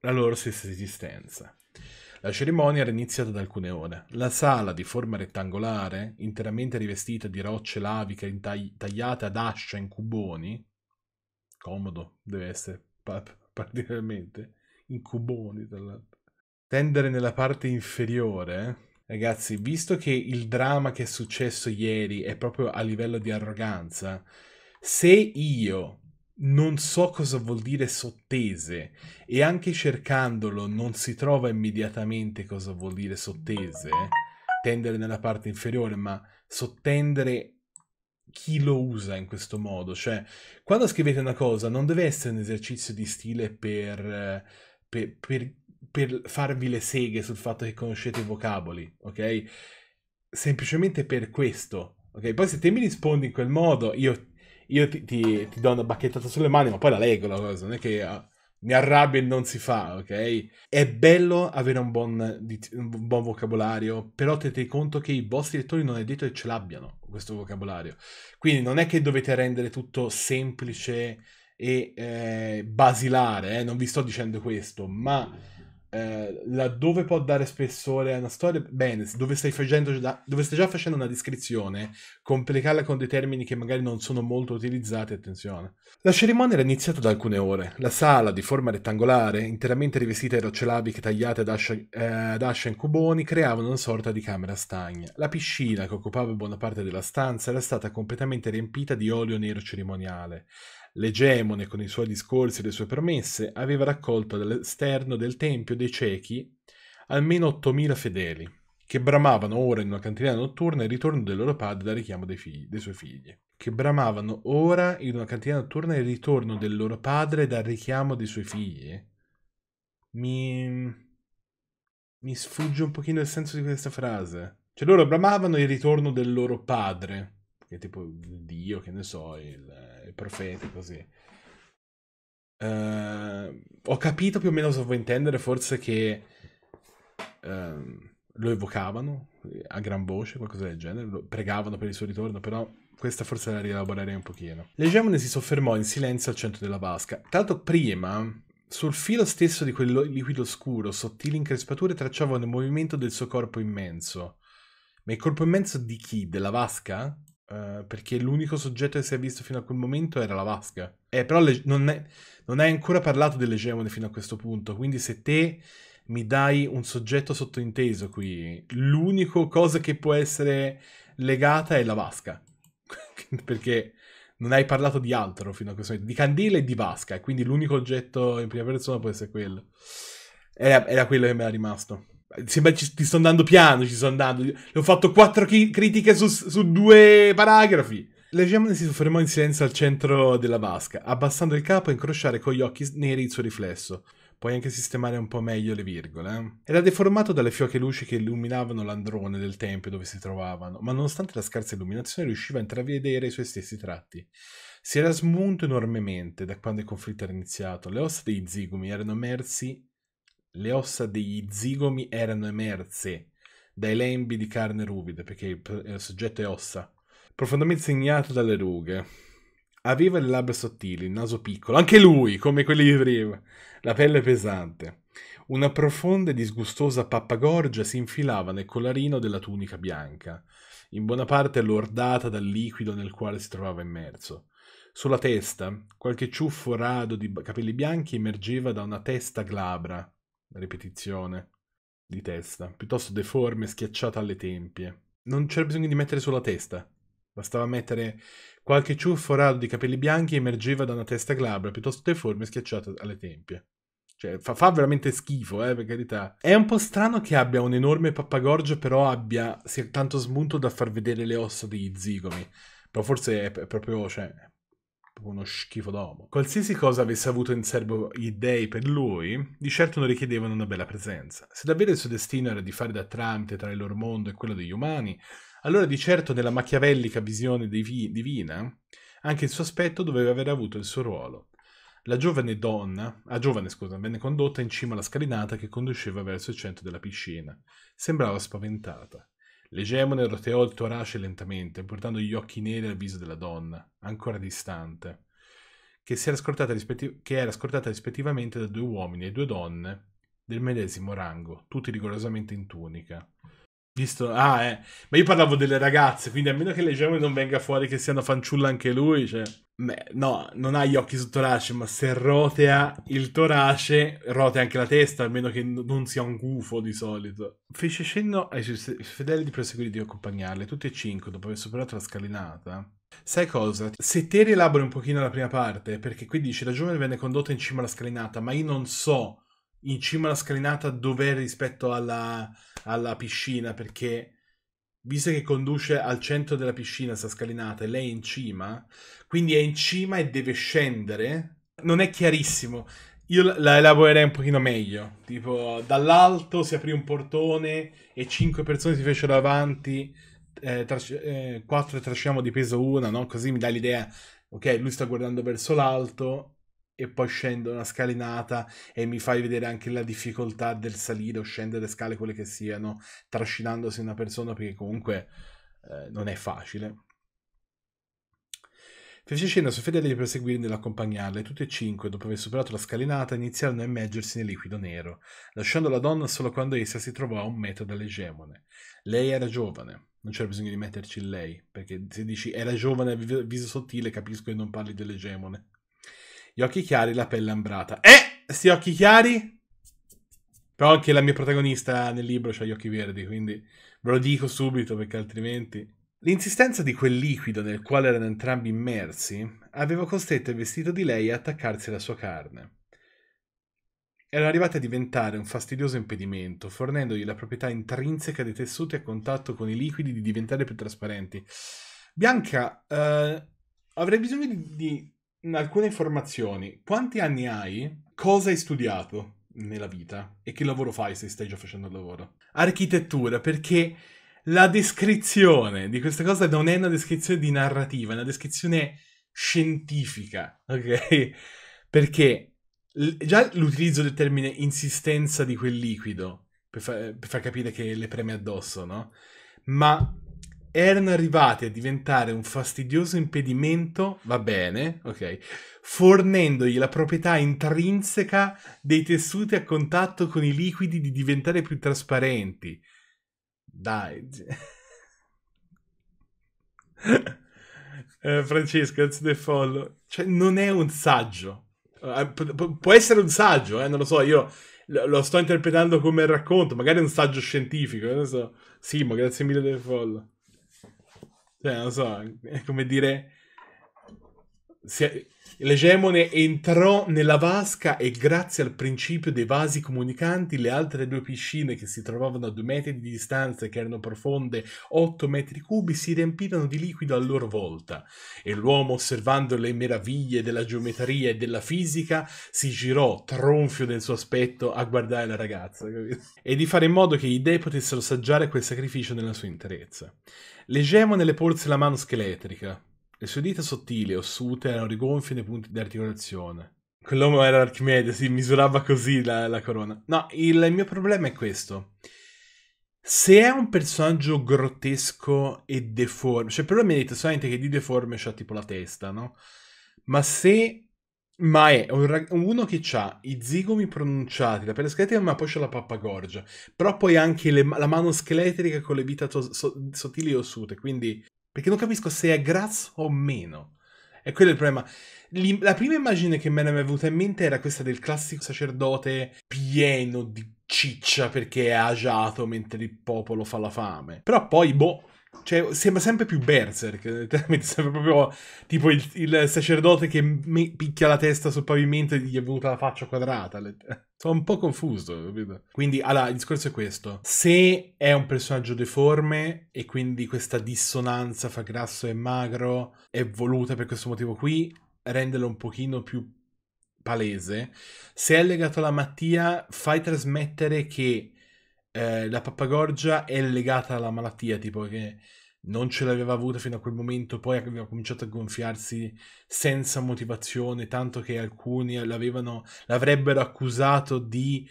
la loro stessa esistenza. La cerimonia era iniziata da alcune ore. La sala, di forma rettangolare, interamente rivestita di rocce laviche tagliate ad ascia in cuboni, comodo deve essere particolarmente, in cuboni tra l'altro, tendere nella parte inferiore, Ragazzi, visto che il dramma che è successo ieri è proprio a livello di arroganza, se io non so cosa vuol dire sottese e anche cercandolo non si trova immediatamente cosa vuol dire sottese. Eh. Tendere nella parte inferiore, ma sottendere chi lo usa in questo modo. Cioè, quando scrivete una cosa non deve essere un esercizio di stile per, per, per, per farvi le seghe sul fatto che conoscete i vocaboli, ok? Semplicemente per questo. Ok, poi se te mi rispondi in quel modo, io io ti, ti, ti, do una bacchettata sulle mani, ma poi la leggo la cosa, non è che ah, mi arrabbio e non si fa, ok? È bello avere un buon, un buon vocabolario, però tenete conto che i vostri lettori non è detto che ce l'abbiano questo vocabolario. Quindi non è che dovete rendere tutto semplice e eh, basilare, eh? non vi sto dicendo questo, ma eh, laddove può dare spessore a una storia, bene, dove stai, facendo, dove stai già facendo una descrizione, complicarla con dei termini che magari non sono molto utilizzati, attenzione. La cerimonia era iniziata da alcune ore. La sala, di forma rettangolare, interamente rivestita di rocce laviche tagliate ad ascia, eh, ad ascia in cuboni, creava una sorta di camera stagna. La piscina, che occupava buona parte della stanza, era stata completamente riempita di olio nero cerimoniale. L'egemone, con i suoi discorsi e le sue promesse, aveva raccolto dall'esterno del Tempio dei ciechi almeno 8.000 fedeli, che bramavano ora in una cantina notturna il ritorno del loro padre dal richiamo dei, figli, dei suoi figli. Che bramavano ora in una cantina notturna il ritorno del loro padre dal richiamo dei suoi figli. Mi... Mi sfugge un pochino il senso di questa frase. Cioè loro bramavano il ritorno del loro padre, che tipo Dio, che ne so, il profeti così. Uh, ho capito più o meno sovraintendere forse che uh, lo evocavano a gran voce, qualcosa del genere, lo pregavano per il suo ritorno, però questa forse la rielaborerei un pochino. Legemone si soffermò in silenzio al centro della vasca. Tanto prima, sul filo stesso di quel liquido scuro, sottili increspature tracciavano il movimento del suo corpo immenso. Ma il corpo immenso di chi? Della vasca? Eh, perché l'unico soggetto che si è visto fino a quel momento era la vasca. Eh, però le, non, è, non, hai ancora parlato dell'egemone fino a questo punto, quindi se te mi dai un soggetto sottointeso qui, l'unica cosa che può essere legata è la vasca, perché non hai parlato di altro fino a questo momento, di candela e di vasca, quindi l'unico oggetto in prima persona può essere quello. Era, era quello che mi era rimasto. Sembra ci, ti sto andando piano, ci sto andando. Le ho fatto quattro chi- critiche su, su due paragrafi. Leggiamone si soffermò in silenzio al centro della vasca, abbassando il capo e incrociare con gli occhi neri il suo riflesso. Puoi anche sistemare un po' meglio le virgole. Eh. Era deformato dalle fioche luci che illuminavano l'androne del tempio dove si trovavano, ma nonostante la scarsa illuminazione riusciva a intravedere i suoi stessi tratti. Si era smunto enormemente da quando il conflitto era iniziato. Le ossa dei zigomi erano emersi le ossa degli zigomi erano emerse dai lembi di carne ruvida, perché il soggetto è ossa, profondamente segnato dalle rughe. Aveva le labbra sottili, il naso piccolo, anche lui, come quelli di prima, la pelle pesante. Una profonda e disgustosa pappagorgia si infilava nel collarino della tunica bianca, in buona parte lordata dal liquido nel quale si trovava immerso. Sulla testa, qualche ciuffo rado di capelli bianchi emergeva da una testa glabra, ripetizione di testa, piuttosto deforme, schiacciata alle tempie. Non c'era bisogno di mettere sulla testa, bastava mettere qualche ciuffo rado di capelli bianchi e emergeva da una testa glabra, piuttosto deforme, schiacciata alle tempie. Cioè, fa, fa, veramente schifo, eh, per carità. È un po' strano che abbia un enorme pappagorgio, però abbia, sia tanto smunto da far vedere le ossa degli zigomi. Però forse è, proprio, cioè, uno schifo d'uomo. Qualsiasi cosa avesse avuto in serbo gli dei per lui, di certo non richiedevano una bella presenza. Se davvero il suo destino era di fare da tramite tra il loro mondo e quello degli umani, allora di certo nella machiavellica visione divi- divina, anche il suo aspetto doveva aver avuto il suo ruolo. La giovane donna, a giovane scusa, venne condotta in cima alla scalinata che conduceva verso il centro della piscina. Sembrava spaventata. L'egemone roteò il torace lentamente, portando gli occhi neri al viso della donna, ancora distante, che, era scortata, che era scortata rispettivamente da due uomini e due donne del medesimo rango, tutti rigorosamente in tunica. Visto? Ah, eh. Ma io parlavo delle ragazze, quindi a meno che leggiamo e non venga fuori che siano fanciulla anche lui, cioè... Beh, no, non ha gli occhi sul torace, ma se rotea il torace, rotea anche la testa, a meno che non sia un gufo di solito. Fece cenno ai suoi fedeli di proseguire di accompagnarle, tutti e cinque, dopo aver superato la scalinata. Sai cosa? Se te rielabori un pochino la prima parte, perché qui dice la giovane venne condotta in cima alla scalinata, ma io non so in cima alla scalinata dov'è rispetto alla, alla piscina perché visto che conduce al centro della piscina sta scalinata e lei è in cima, quindi è in cima e deve scendere. Non è chiarissimo. Io la elaborerei un pochino meglio. Tipo, dall'alto si aprì un portone e cinque persone si fecero avanti, eh, eh, quattro trascinavano di peso una, no? Così mi dà l'idea, ok, lui sta guardando verso l'alto e poi scendo una scalinata e mi fai vedere anche la difficoltà del salire o scendere scale quelle che siano, trascinandosi una persona perché comunque eh, non è facile. Fece scena su Fedele di proseguire ed accompagnarla e tutti e cinque, dopo aver superato la scalinata, iniziarono a immergersi nel liquido nero, lasciando la donna solo quando essa si trovò a un metro dall'egemone. Lei era giovane, non c'era bisogno di metterci lei, perché se dici era giovane, e viso sottile, capisco che non parli dell'egemone. Gli occhi chiari, la pelle ambrata. Eh, sti occhi chiari? Però anche la mia protagonista nel libro ha gli occhi verdi, quindi ve lo dico subito perché altrimenti... L'insistenza di quel liquido nel quale erano entrambi immersi aveva costretto il vestito di lei a attaccarsi alla sua carne. Erano arrivati a diventare un fastidioso impedimento, fornendogli la proprietà intrinseca dei tessuti a contatto con i liquidi di diventare più trasparenti. Bianca, eh, avrei bisogno di, di alcune informazioni. Quanti anni hai? Cosa hai studiato nella vita? E che lavoro fai se stai già facendo il lavoro? Architettura, perché la descrizione di questa cosa non è una descrizione di narrativa, è una descrizione scientifica, ok? Perché già l'utilizzo del termine insistenza di quel liquido per, fa- per far capire che le preme addosso, no? Ma erano arrivati a diventare un fastidioso impedimento, va bene, ok, fornendogli la proprietà intrinseca dei tessuti a contatto con i liquidi di diventare più trasparenti. Dai. eh, Francesca, it's the follow. Cioè, non è un saggio. Eh, eh, pu- può essere un saggio, eh? non lo so, io lo sto interpretando come racconto, magari è un saggio scientifico, eh, non lo so. Simo, grazie mille del follow. Cioè, non so, è come dire... Si è, L'egemone entrò nella vasca e grazie al principio dei vasi comunicanti le altre due piscine che si trovavano a due metri di distanza e che erano profonde 8 metri cubi si riempirono di liquido a loro volta e l'uomo osservando le meraviglie della geometria e della fisica si girò tronfio nel suo aspetto a guardare la ragazza e di fare in modo che gli dei potessero assaggiare quel sacrificio nella sua interezza. L'egemone le porse la mano scheletrica le sue dita sottili e ossute erano rigonfie nei punti di articolazione. Quell'uomo era Archimede, si misurava così la, la corona. No, il, il mio problema è questo. Se è un personaggio grottesco e deforme, cioè però mi ha detto solamente che di deforme c'ha tipo la testa, no? Ma se... Ma è un uno che ha i zigomi pronunciati, la pelle scheletrica, ma poi c'è la pappagorgia. Però poi anche le, la mano scheletrica con le dita sottili e ossute, quindi perché non capisco se è grasso o meno. E quello è il problema. La prima immagine che me ne è venuta in mente era questa del classico sacerdote pieno di ciccia perché è agiato mentre il popolo fa la fame. Però poi, boh, cioè, sembra sempre più Berserk. Sembra proprio tipo il, il sacerdote che picchia la testa sul pavimento e gli è venuta la faccia quadrata. Sono un po' confuso, capito? Quindi, allora, il discorso è questo. Se è un personaggio deforme e quindi questa dissonanza fra grasso e magro è voluta per questo motivo qui, renderlo un pochino più palese. Se è legato alla Mattia, fai trasmettere che eh, la pappagorgia è legata alla malattia, tipo che non ce l'aveva avuta fino a quel momento, poi aveva cominciato a gonfiarsi senza motivazione, tanto che alcuni l'avrebbero accusato di,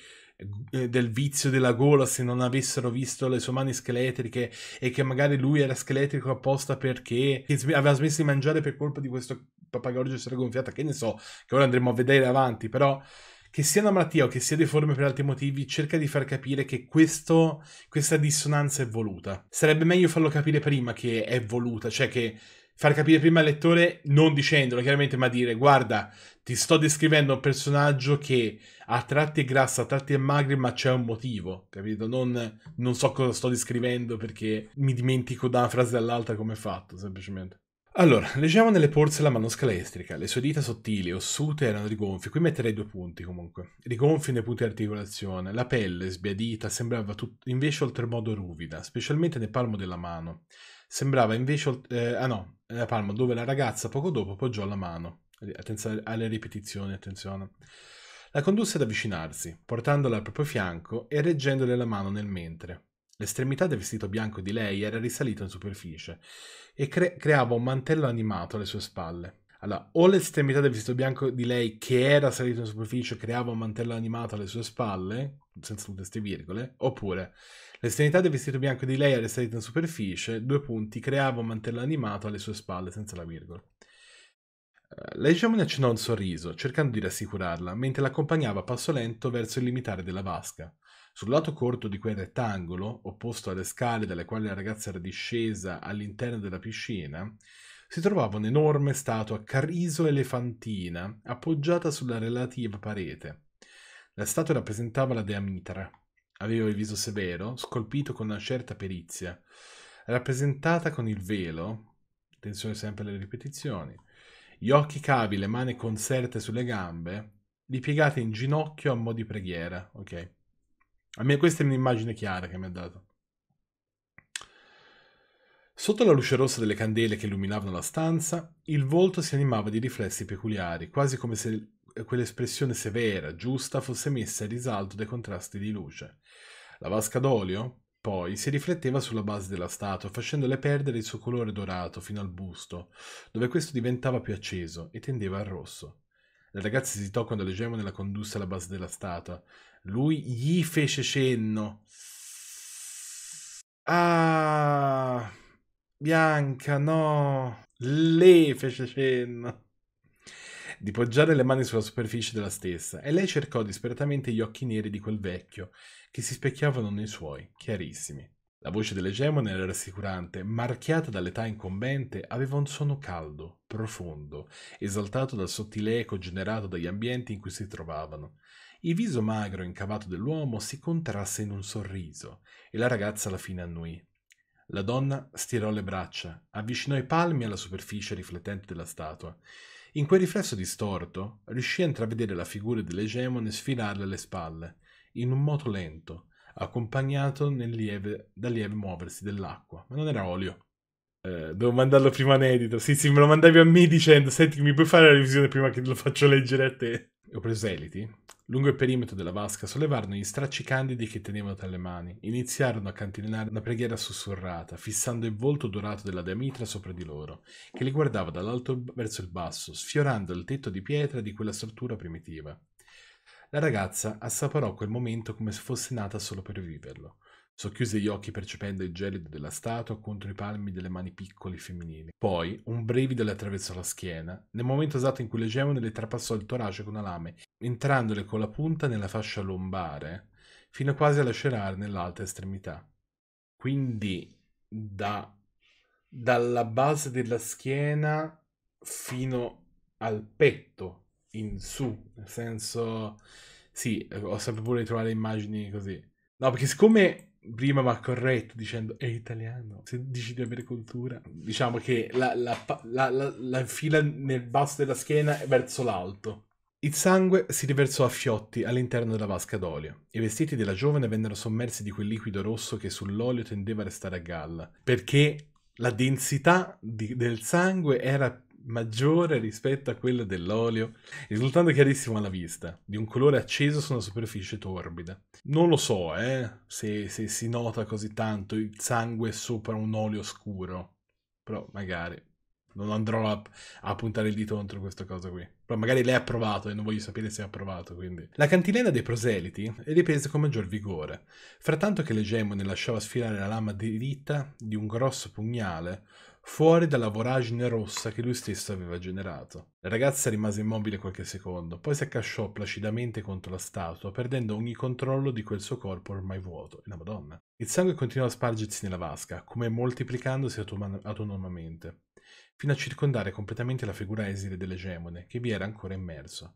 eh, del vizio della gola se non avessero visto le sue mani scheletriche e che magari lui era scheletrico apposta perché aveva smesso di mangiare per colpa di questo papagorgia si era gonfiata, che ne so, che ora andremo a vedere avanti, però che sia una malattia o che sia deforme per altri motivi, cerca di far capire che questo, questa dissonanza è voluta. Sarebbe meglio farlo capire prima che è voluta, cioè che far capire prima al lettore, non dicendolo chiaramente, ma dire guarda, ti sto descrivendo un personaggio che a tratti è grasso, a tratti è magro, ma c'è un motivo, capito? Non, non so cosa sto descrivendo perché mi dimentico da una frase all'altra come è fatto, semplicemente. Allora, leggiamo nelle porse la mano scalestrica. Le sue dita sottili, ossute, erano rigonfie. Qui metterei due punti comunque. Rigonfie nei punti di articolazione. La pelle, sbiadita, sembrava tut- invece oltremodo ruvida, specialmente nel palmo della mano. Sembrava invece... Eh, ah no, la palma dove la ragazza poco dopo poggiò la mano. Attenzione alle ripetizioni, attenzione. La condusse ad avvicinarsi, portandola al proprio fianco e reggendole la mano nel mentre. L'estremità del vestito bianco di lei era risalito in superficie e cre- creava un mantello animato alle sue spalle. Allora, o l'estremità del vestito bianco di lei che era salito in superficie creava un mantello animato alle sue spalle, senza tutte queste virgole, oppure l'estremità del vestito bianco di lei era salita in superficie, due punti, creava un mantello animato alle sue spalle, senza la virgola. Eh, la Gemini accennò un sorriso, cercando di rassicurarla, mentre l'accompagnava a passo lento verso il limitare della vasca. Sul lato corto di quel rettangolo, opposto alle scale dalle quali la ragazza era discesa all'interno della piscina, si trovava un'enorme statua cariso-elefantina appoggiata sulla relativa parete. La statua rappresentava la dea Mitra. Aveva il viso severo, scolpito con una certa perizia. Rappresentata con il velo, attenzione sempre alle ripetizioni, gli occhi cavi, le mani conserte sulle gambe, ripiegate in ginocchio a mo' di preghiera, ok? A me questa è un'immagine chiara che mi ha dato. Sotto la luce rossa delle candele che illuminavano la stanza, il volto si animava di riflessi peculiari, quasi come se quell'espressione severa, giusta, fosse messa in risalto dai contrasti di luce. La vasca d'olio, poi, si rifletteva sulla base della statua, facendole perdere il suo colore dorato fino al busto, dove questo diventava più acceso e tendeva al rosso. La ragazza esitò quando l'egemone la condusse alla base della statua, lui gli fece cenno. Ah, Bianca, no. Lei fece cenno di poggiare le mani sulla superficie della stessa e lei cercò disperatamente gli occhi neri di quel vecchio che si specchiavano nei suoi, chiarissimi. La voce dell'egemone era rassicurante, marchiata dall'età incombente, aveva un suono caldo, profondo, esaltato dal sottile eco generato dagli ambienti in cui si trovavano. Il viso magro e incavato dell'uomo si contrasse in un sorriso e la ragazza alla fine annuì. La donna stirò le braccia, avvicinò i palmi alla superficie riflettente della statua. In quel riflesso distorto riuscì a intravedere la figura dell'egemone sfilarle alle spalle, in un moto lento, accompagnato lieve, dal lieve muoversi dell'acqua. Ma non era olio. Eh, devo mandarlo prima in edito. Sì, sì, me lo mandavi a me dicendo: Senti, mi puoi fare la revisione prima che lo faccio leggere a te? Ho preso Eliti, Lungo il perimetro della vasca sollevarono gli stracci candidi che tenevano tra le mani, iniziarono a cantilenare una preghiera sussurrata, fissando il volto dorato della Mitra sopra di loro, che li guardava dall'alto verso il basso, sfiorando il tetto di pietra di quella struttura primitiva. La ragazza assaporò quel momento come se fosse nata solo per viverlo. Socchiuse gli occhi percependo il gelido della statua contro i palmi delle mani piccole femminili. Poi un brivido le attraversò la schiena, nel momento esatto in cui l'egemone le trapassò il torace con una lame, entrandole con la punta nella fascia lombare, fino quasi a lacerare nell'alta estremità. Quindi da, dalla base della schiena fino al petto in su, nel senso... Sì, ho sempre voluto trovare immagini così. No, perché siccome prima mi ha corretto dicendo è italiano, se dici di avere cultura, diciamo che la, la, la, la fila nel basso della schiena è verso l'alto. Il sangue si riversò a fiotti all'interno della vasca d'olio. I vestiti della giovane vennero sommersi di quel liquido rosso che sull'olio tendeva a restare a galla, perché la densità di, del sangue era maggiore rispetto a quella dell'olio, risultando chiarissimo alla vista, di un colore acceso su una superficie torbida. Non lo so, eh, se, se si nota così tanto il sangue sopra un olio scuro, però magari non andrò a, a, puntare il dito contro questa cosa qui. Però magari lei ha provato e non voglio sapere se ha provato, quindi. La cantilena dei proseliti è ripresa con maggior vigore, frattanto che l'egemone lasciava sfilare la lama diritta di un grosso pugnale fuori dalla voragine rossa che lui stesso aveva generato. La ragazza rimase immobile qualche secondo, poi si accasciò placidamente contro la statua, perdendo ogni controllo di quel suo corpo ormai vuoto. E la Madonna. Il sangue continuò a spargersi nella vasca, come moltiplicandosi autonomamente, fino a circondare completamente la figura esile dell'egemone, che vi era ancora immerso.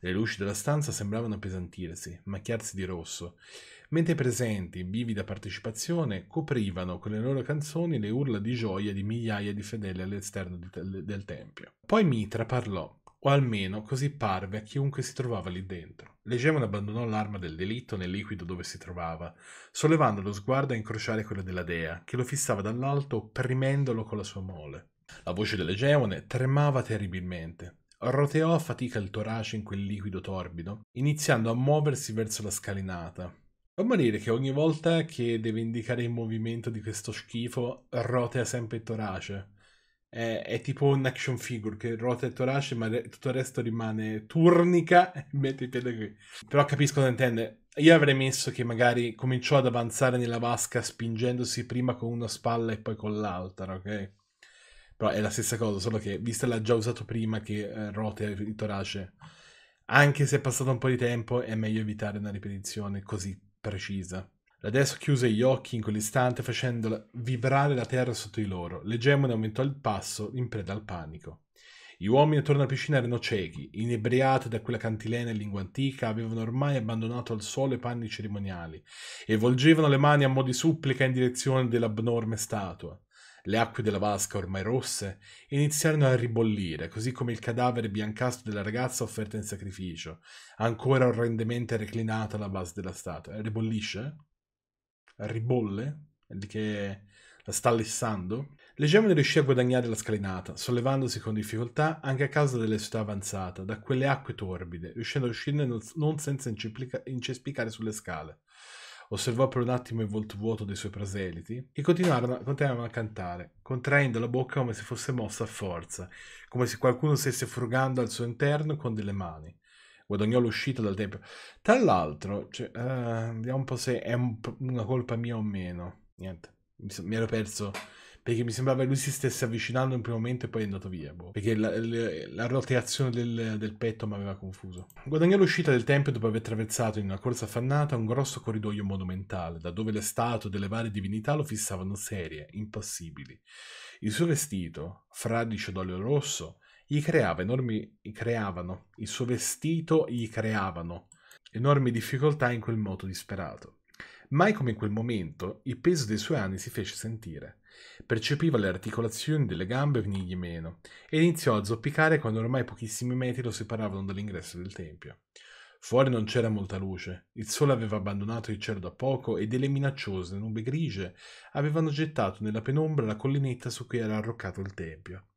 Le luci della stanza sembravano appesantirsi, macchiarsi di rosso, mentre i presenti, in vivida partecipazione, coprivano con le loro canzoni le urla di gioia di migliaia di fedeli all'esterno del tempio. Poi Mitra parlò, o almeno così parve a chiunque si trovava lì dentro. Legemon abbandonò l'arma del delitto nel liquido dove si trovava, sollevando lo sguardo a incrociare quello della dea, che lo fissava dall'alto, opprimendolo con la sua mole. La voce dell'egemone tremava terribilmente. Roteò a fatica il torace in quel liquido torbido, iniziando a muoversi verso la scalinata, Fa morire che ogni volta che deve indicare il movimento di questo schifo, rotea sempre il torace. È, è tipo un action figure che rotea il torace, ma tutto il resto rimane turnica e mette il piede qui. Però capisco cosa intende. Io avrei messo che magari cominciò ad avanzare nella vasca spingendosi prima con una spalla e poi con l'altra, ok? Però è la stessa cosa, solo che vista l'ha già usato prima che eh, rotea il torace. Anche se è passato un po' di tempo, è meglio evitare una ripetizione così precisa. L'Adesso chiuse gli occhi in quell'istante facendo vibrare la terra sotto di loro. L'egemone aumentò il passo in preda al panico. Gli uomini attorno alla piscina erano ciechi, inebriati da quella cantilena in lingua antica, avevano ormai abbandonato al suolo i panni cerimoniali e volgevano le mani a mo' di supplica in direzione dell'abnorme statua le acque della vasca ormai rosse, iniziarono a ribollire, così come il cadavere biancastro della ragazza offerta in sacrificio, ancora orrendemente reclinata alla base della statua. Ribollisce? Ribolle? Di che la sta lessando? Legemone riuscì a guadagnare la scalinata, sollevandosi con difficoltà anche a causa delle sue avanzate, da quelle acque torbide, riuscendo a uscirne non senza incespicare sulle scale osservò per un attimo il volto vuoto dei suoi proseliti e continuarono, continuarono a cantare, contraendo la bocca come se fosse mossa a forza, come se qualcuno stesse frugando al suo interno con delle mani guadagnò l'uscita dal tempio. Tra l'altro, cioè, uh, vediamo un po' se è un, una colpa mia o meno. Niente, mi, mi ero perso perché mi sembrava che lui si stesse avvicinando in un primo momento e poi è andato via, boh, perché la, la, la rotazione del, del, petto mi aveva confuso. Guadagnò l'uscita del tempio dopo aver attraversato in una corsa affannata un grosso corridoio monumentale, da dove le statue delle varie divinità lo fissavano serie, impassibili. Il suo vestito, fradicio d'olio rosso, gli creava enormi... Gli creavano, il suo vestito gli creavano enormi difficoltà in quel moto disperato. Mai come in quel momento il peso dei suoi anni si fece sentire. Percepiva le articolazioni delle gambe venirgli meno e iniziò a zoppicare quando ormai pochissimi metri lo separavano dall'ingresso del tempio. Fuori non c'era molta luce, il sole aveva abbandonato il cielo da poco e delle minacciose nube grigie avevano gettato nella penombra la collinetta su cui era arroccato il tempio.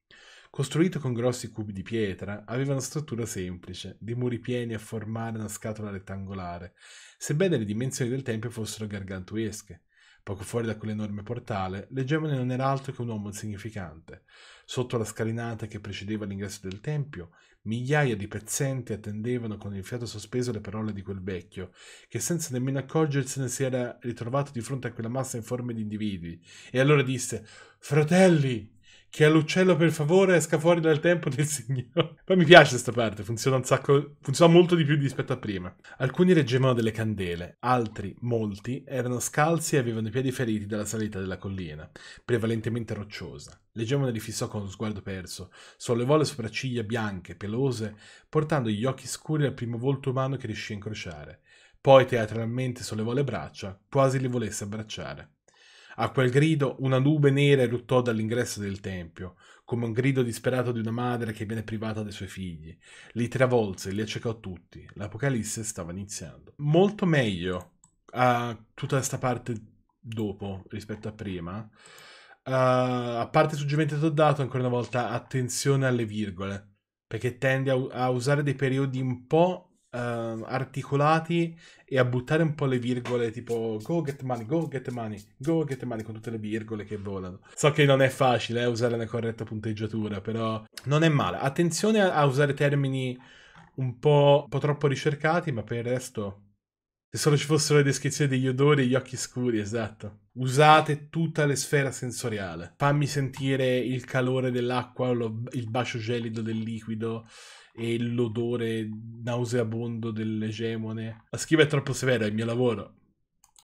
Costruito con grossi cubi di pietra, aveva una struttura semplice, dei muri pieni a formare una scatola rettangolare, sebbene le dimensioni del tempio fossero gargantuesche. Poco fuori da quell'enorme portale, l'egemone non era altro che un uomo insignificante. Sotto la scalinata che precedeva l'ingresso del tempio, migliaia di pezzenti attendevano con il fiato sospeso le parole di quel vecchio, che senza nemmeno accorgersene si era ritrovato di fronte a quella massa informe di individui, e allora disse Fratelli, che all'uccello per favore esca fuori dal tempo del Signore. Poi mi piace questa parte, funziona un sacco, funziona molto di più rispetto a prima. Alcuni reggevano delle candele, altri, molti, erano scalzi e avevano i piedi feriti dalla salita della collina, prevalentemente rocciosa. L'egemone li fissò con lo sguardo perso, sollevò le sopracciglia bianche, pelose, portando gli occhi scuri al primo volto umano che riuscì a incrociare. Poi teatralmente sollevò le braccia, quasi li volesse abbracciare. A quel grido una nube nera eruttò dall'ingresso del tempio, come un grido disperato di una madre che viene privata dei suoi figli. Li travolse, li accecò tutti. L'Apocalisse stava iniziando. Molto meglio a tutta questa parte dopo rispetto a prima. Uh, a parte il suggerimento che dato, ancora una volta, attenzione alle virgole, perché tende a, a usare dei periodi un po' uh, articolati e a buttare un po' le virgole tipo go get money, go get money, go get money con tutte le virgole che volano. So che non è facile eh, usare la corretta punteggiatura, però non è male. Attenzione a, a usare termini un po', un po' troppo ricercati, ma per il resto se solo ci fossero le descrizioni degli odori e gli occhi scuri, esatto. Usate tutta la sfera sensoriale. Fammi sentire il calore dell'acqua, il bacio gelido del liquido, e l'odore nauseabondo dell'egemone. La schiva è troppo severa, è il mio lavoro.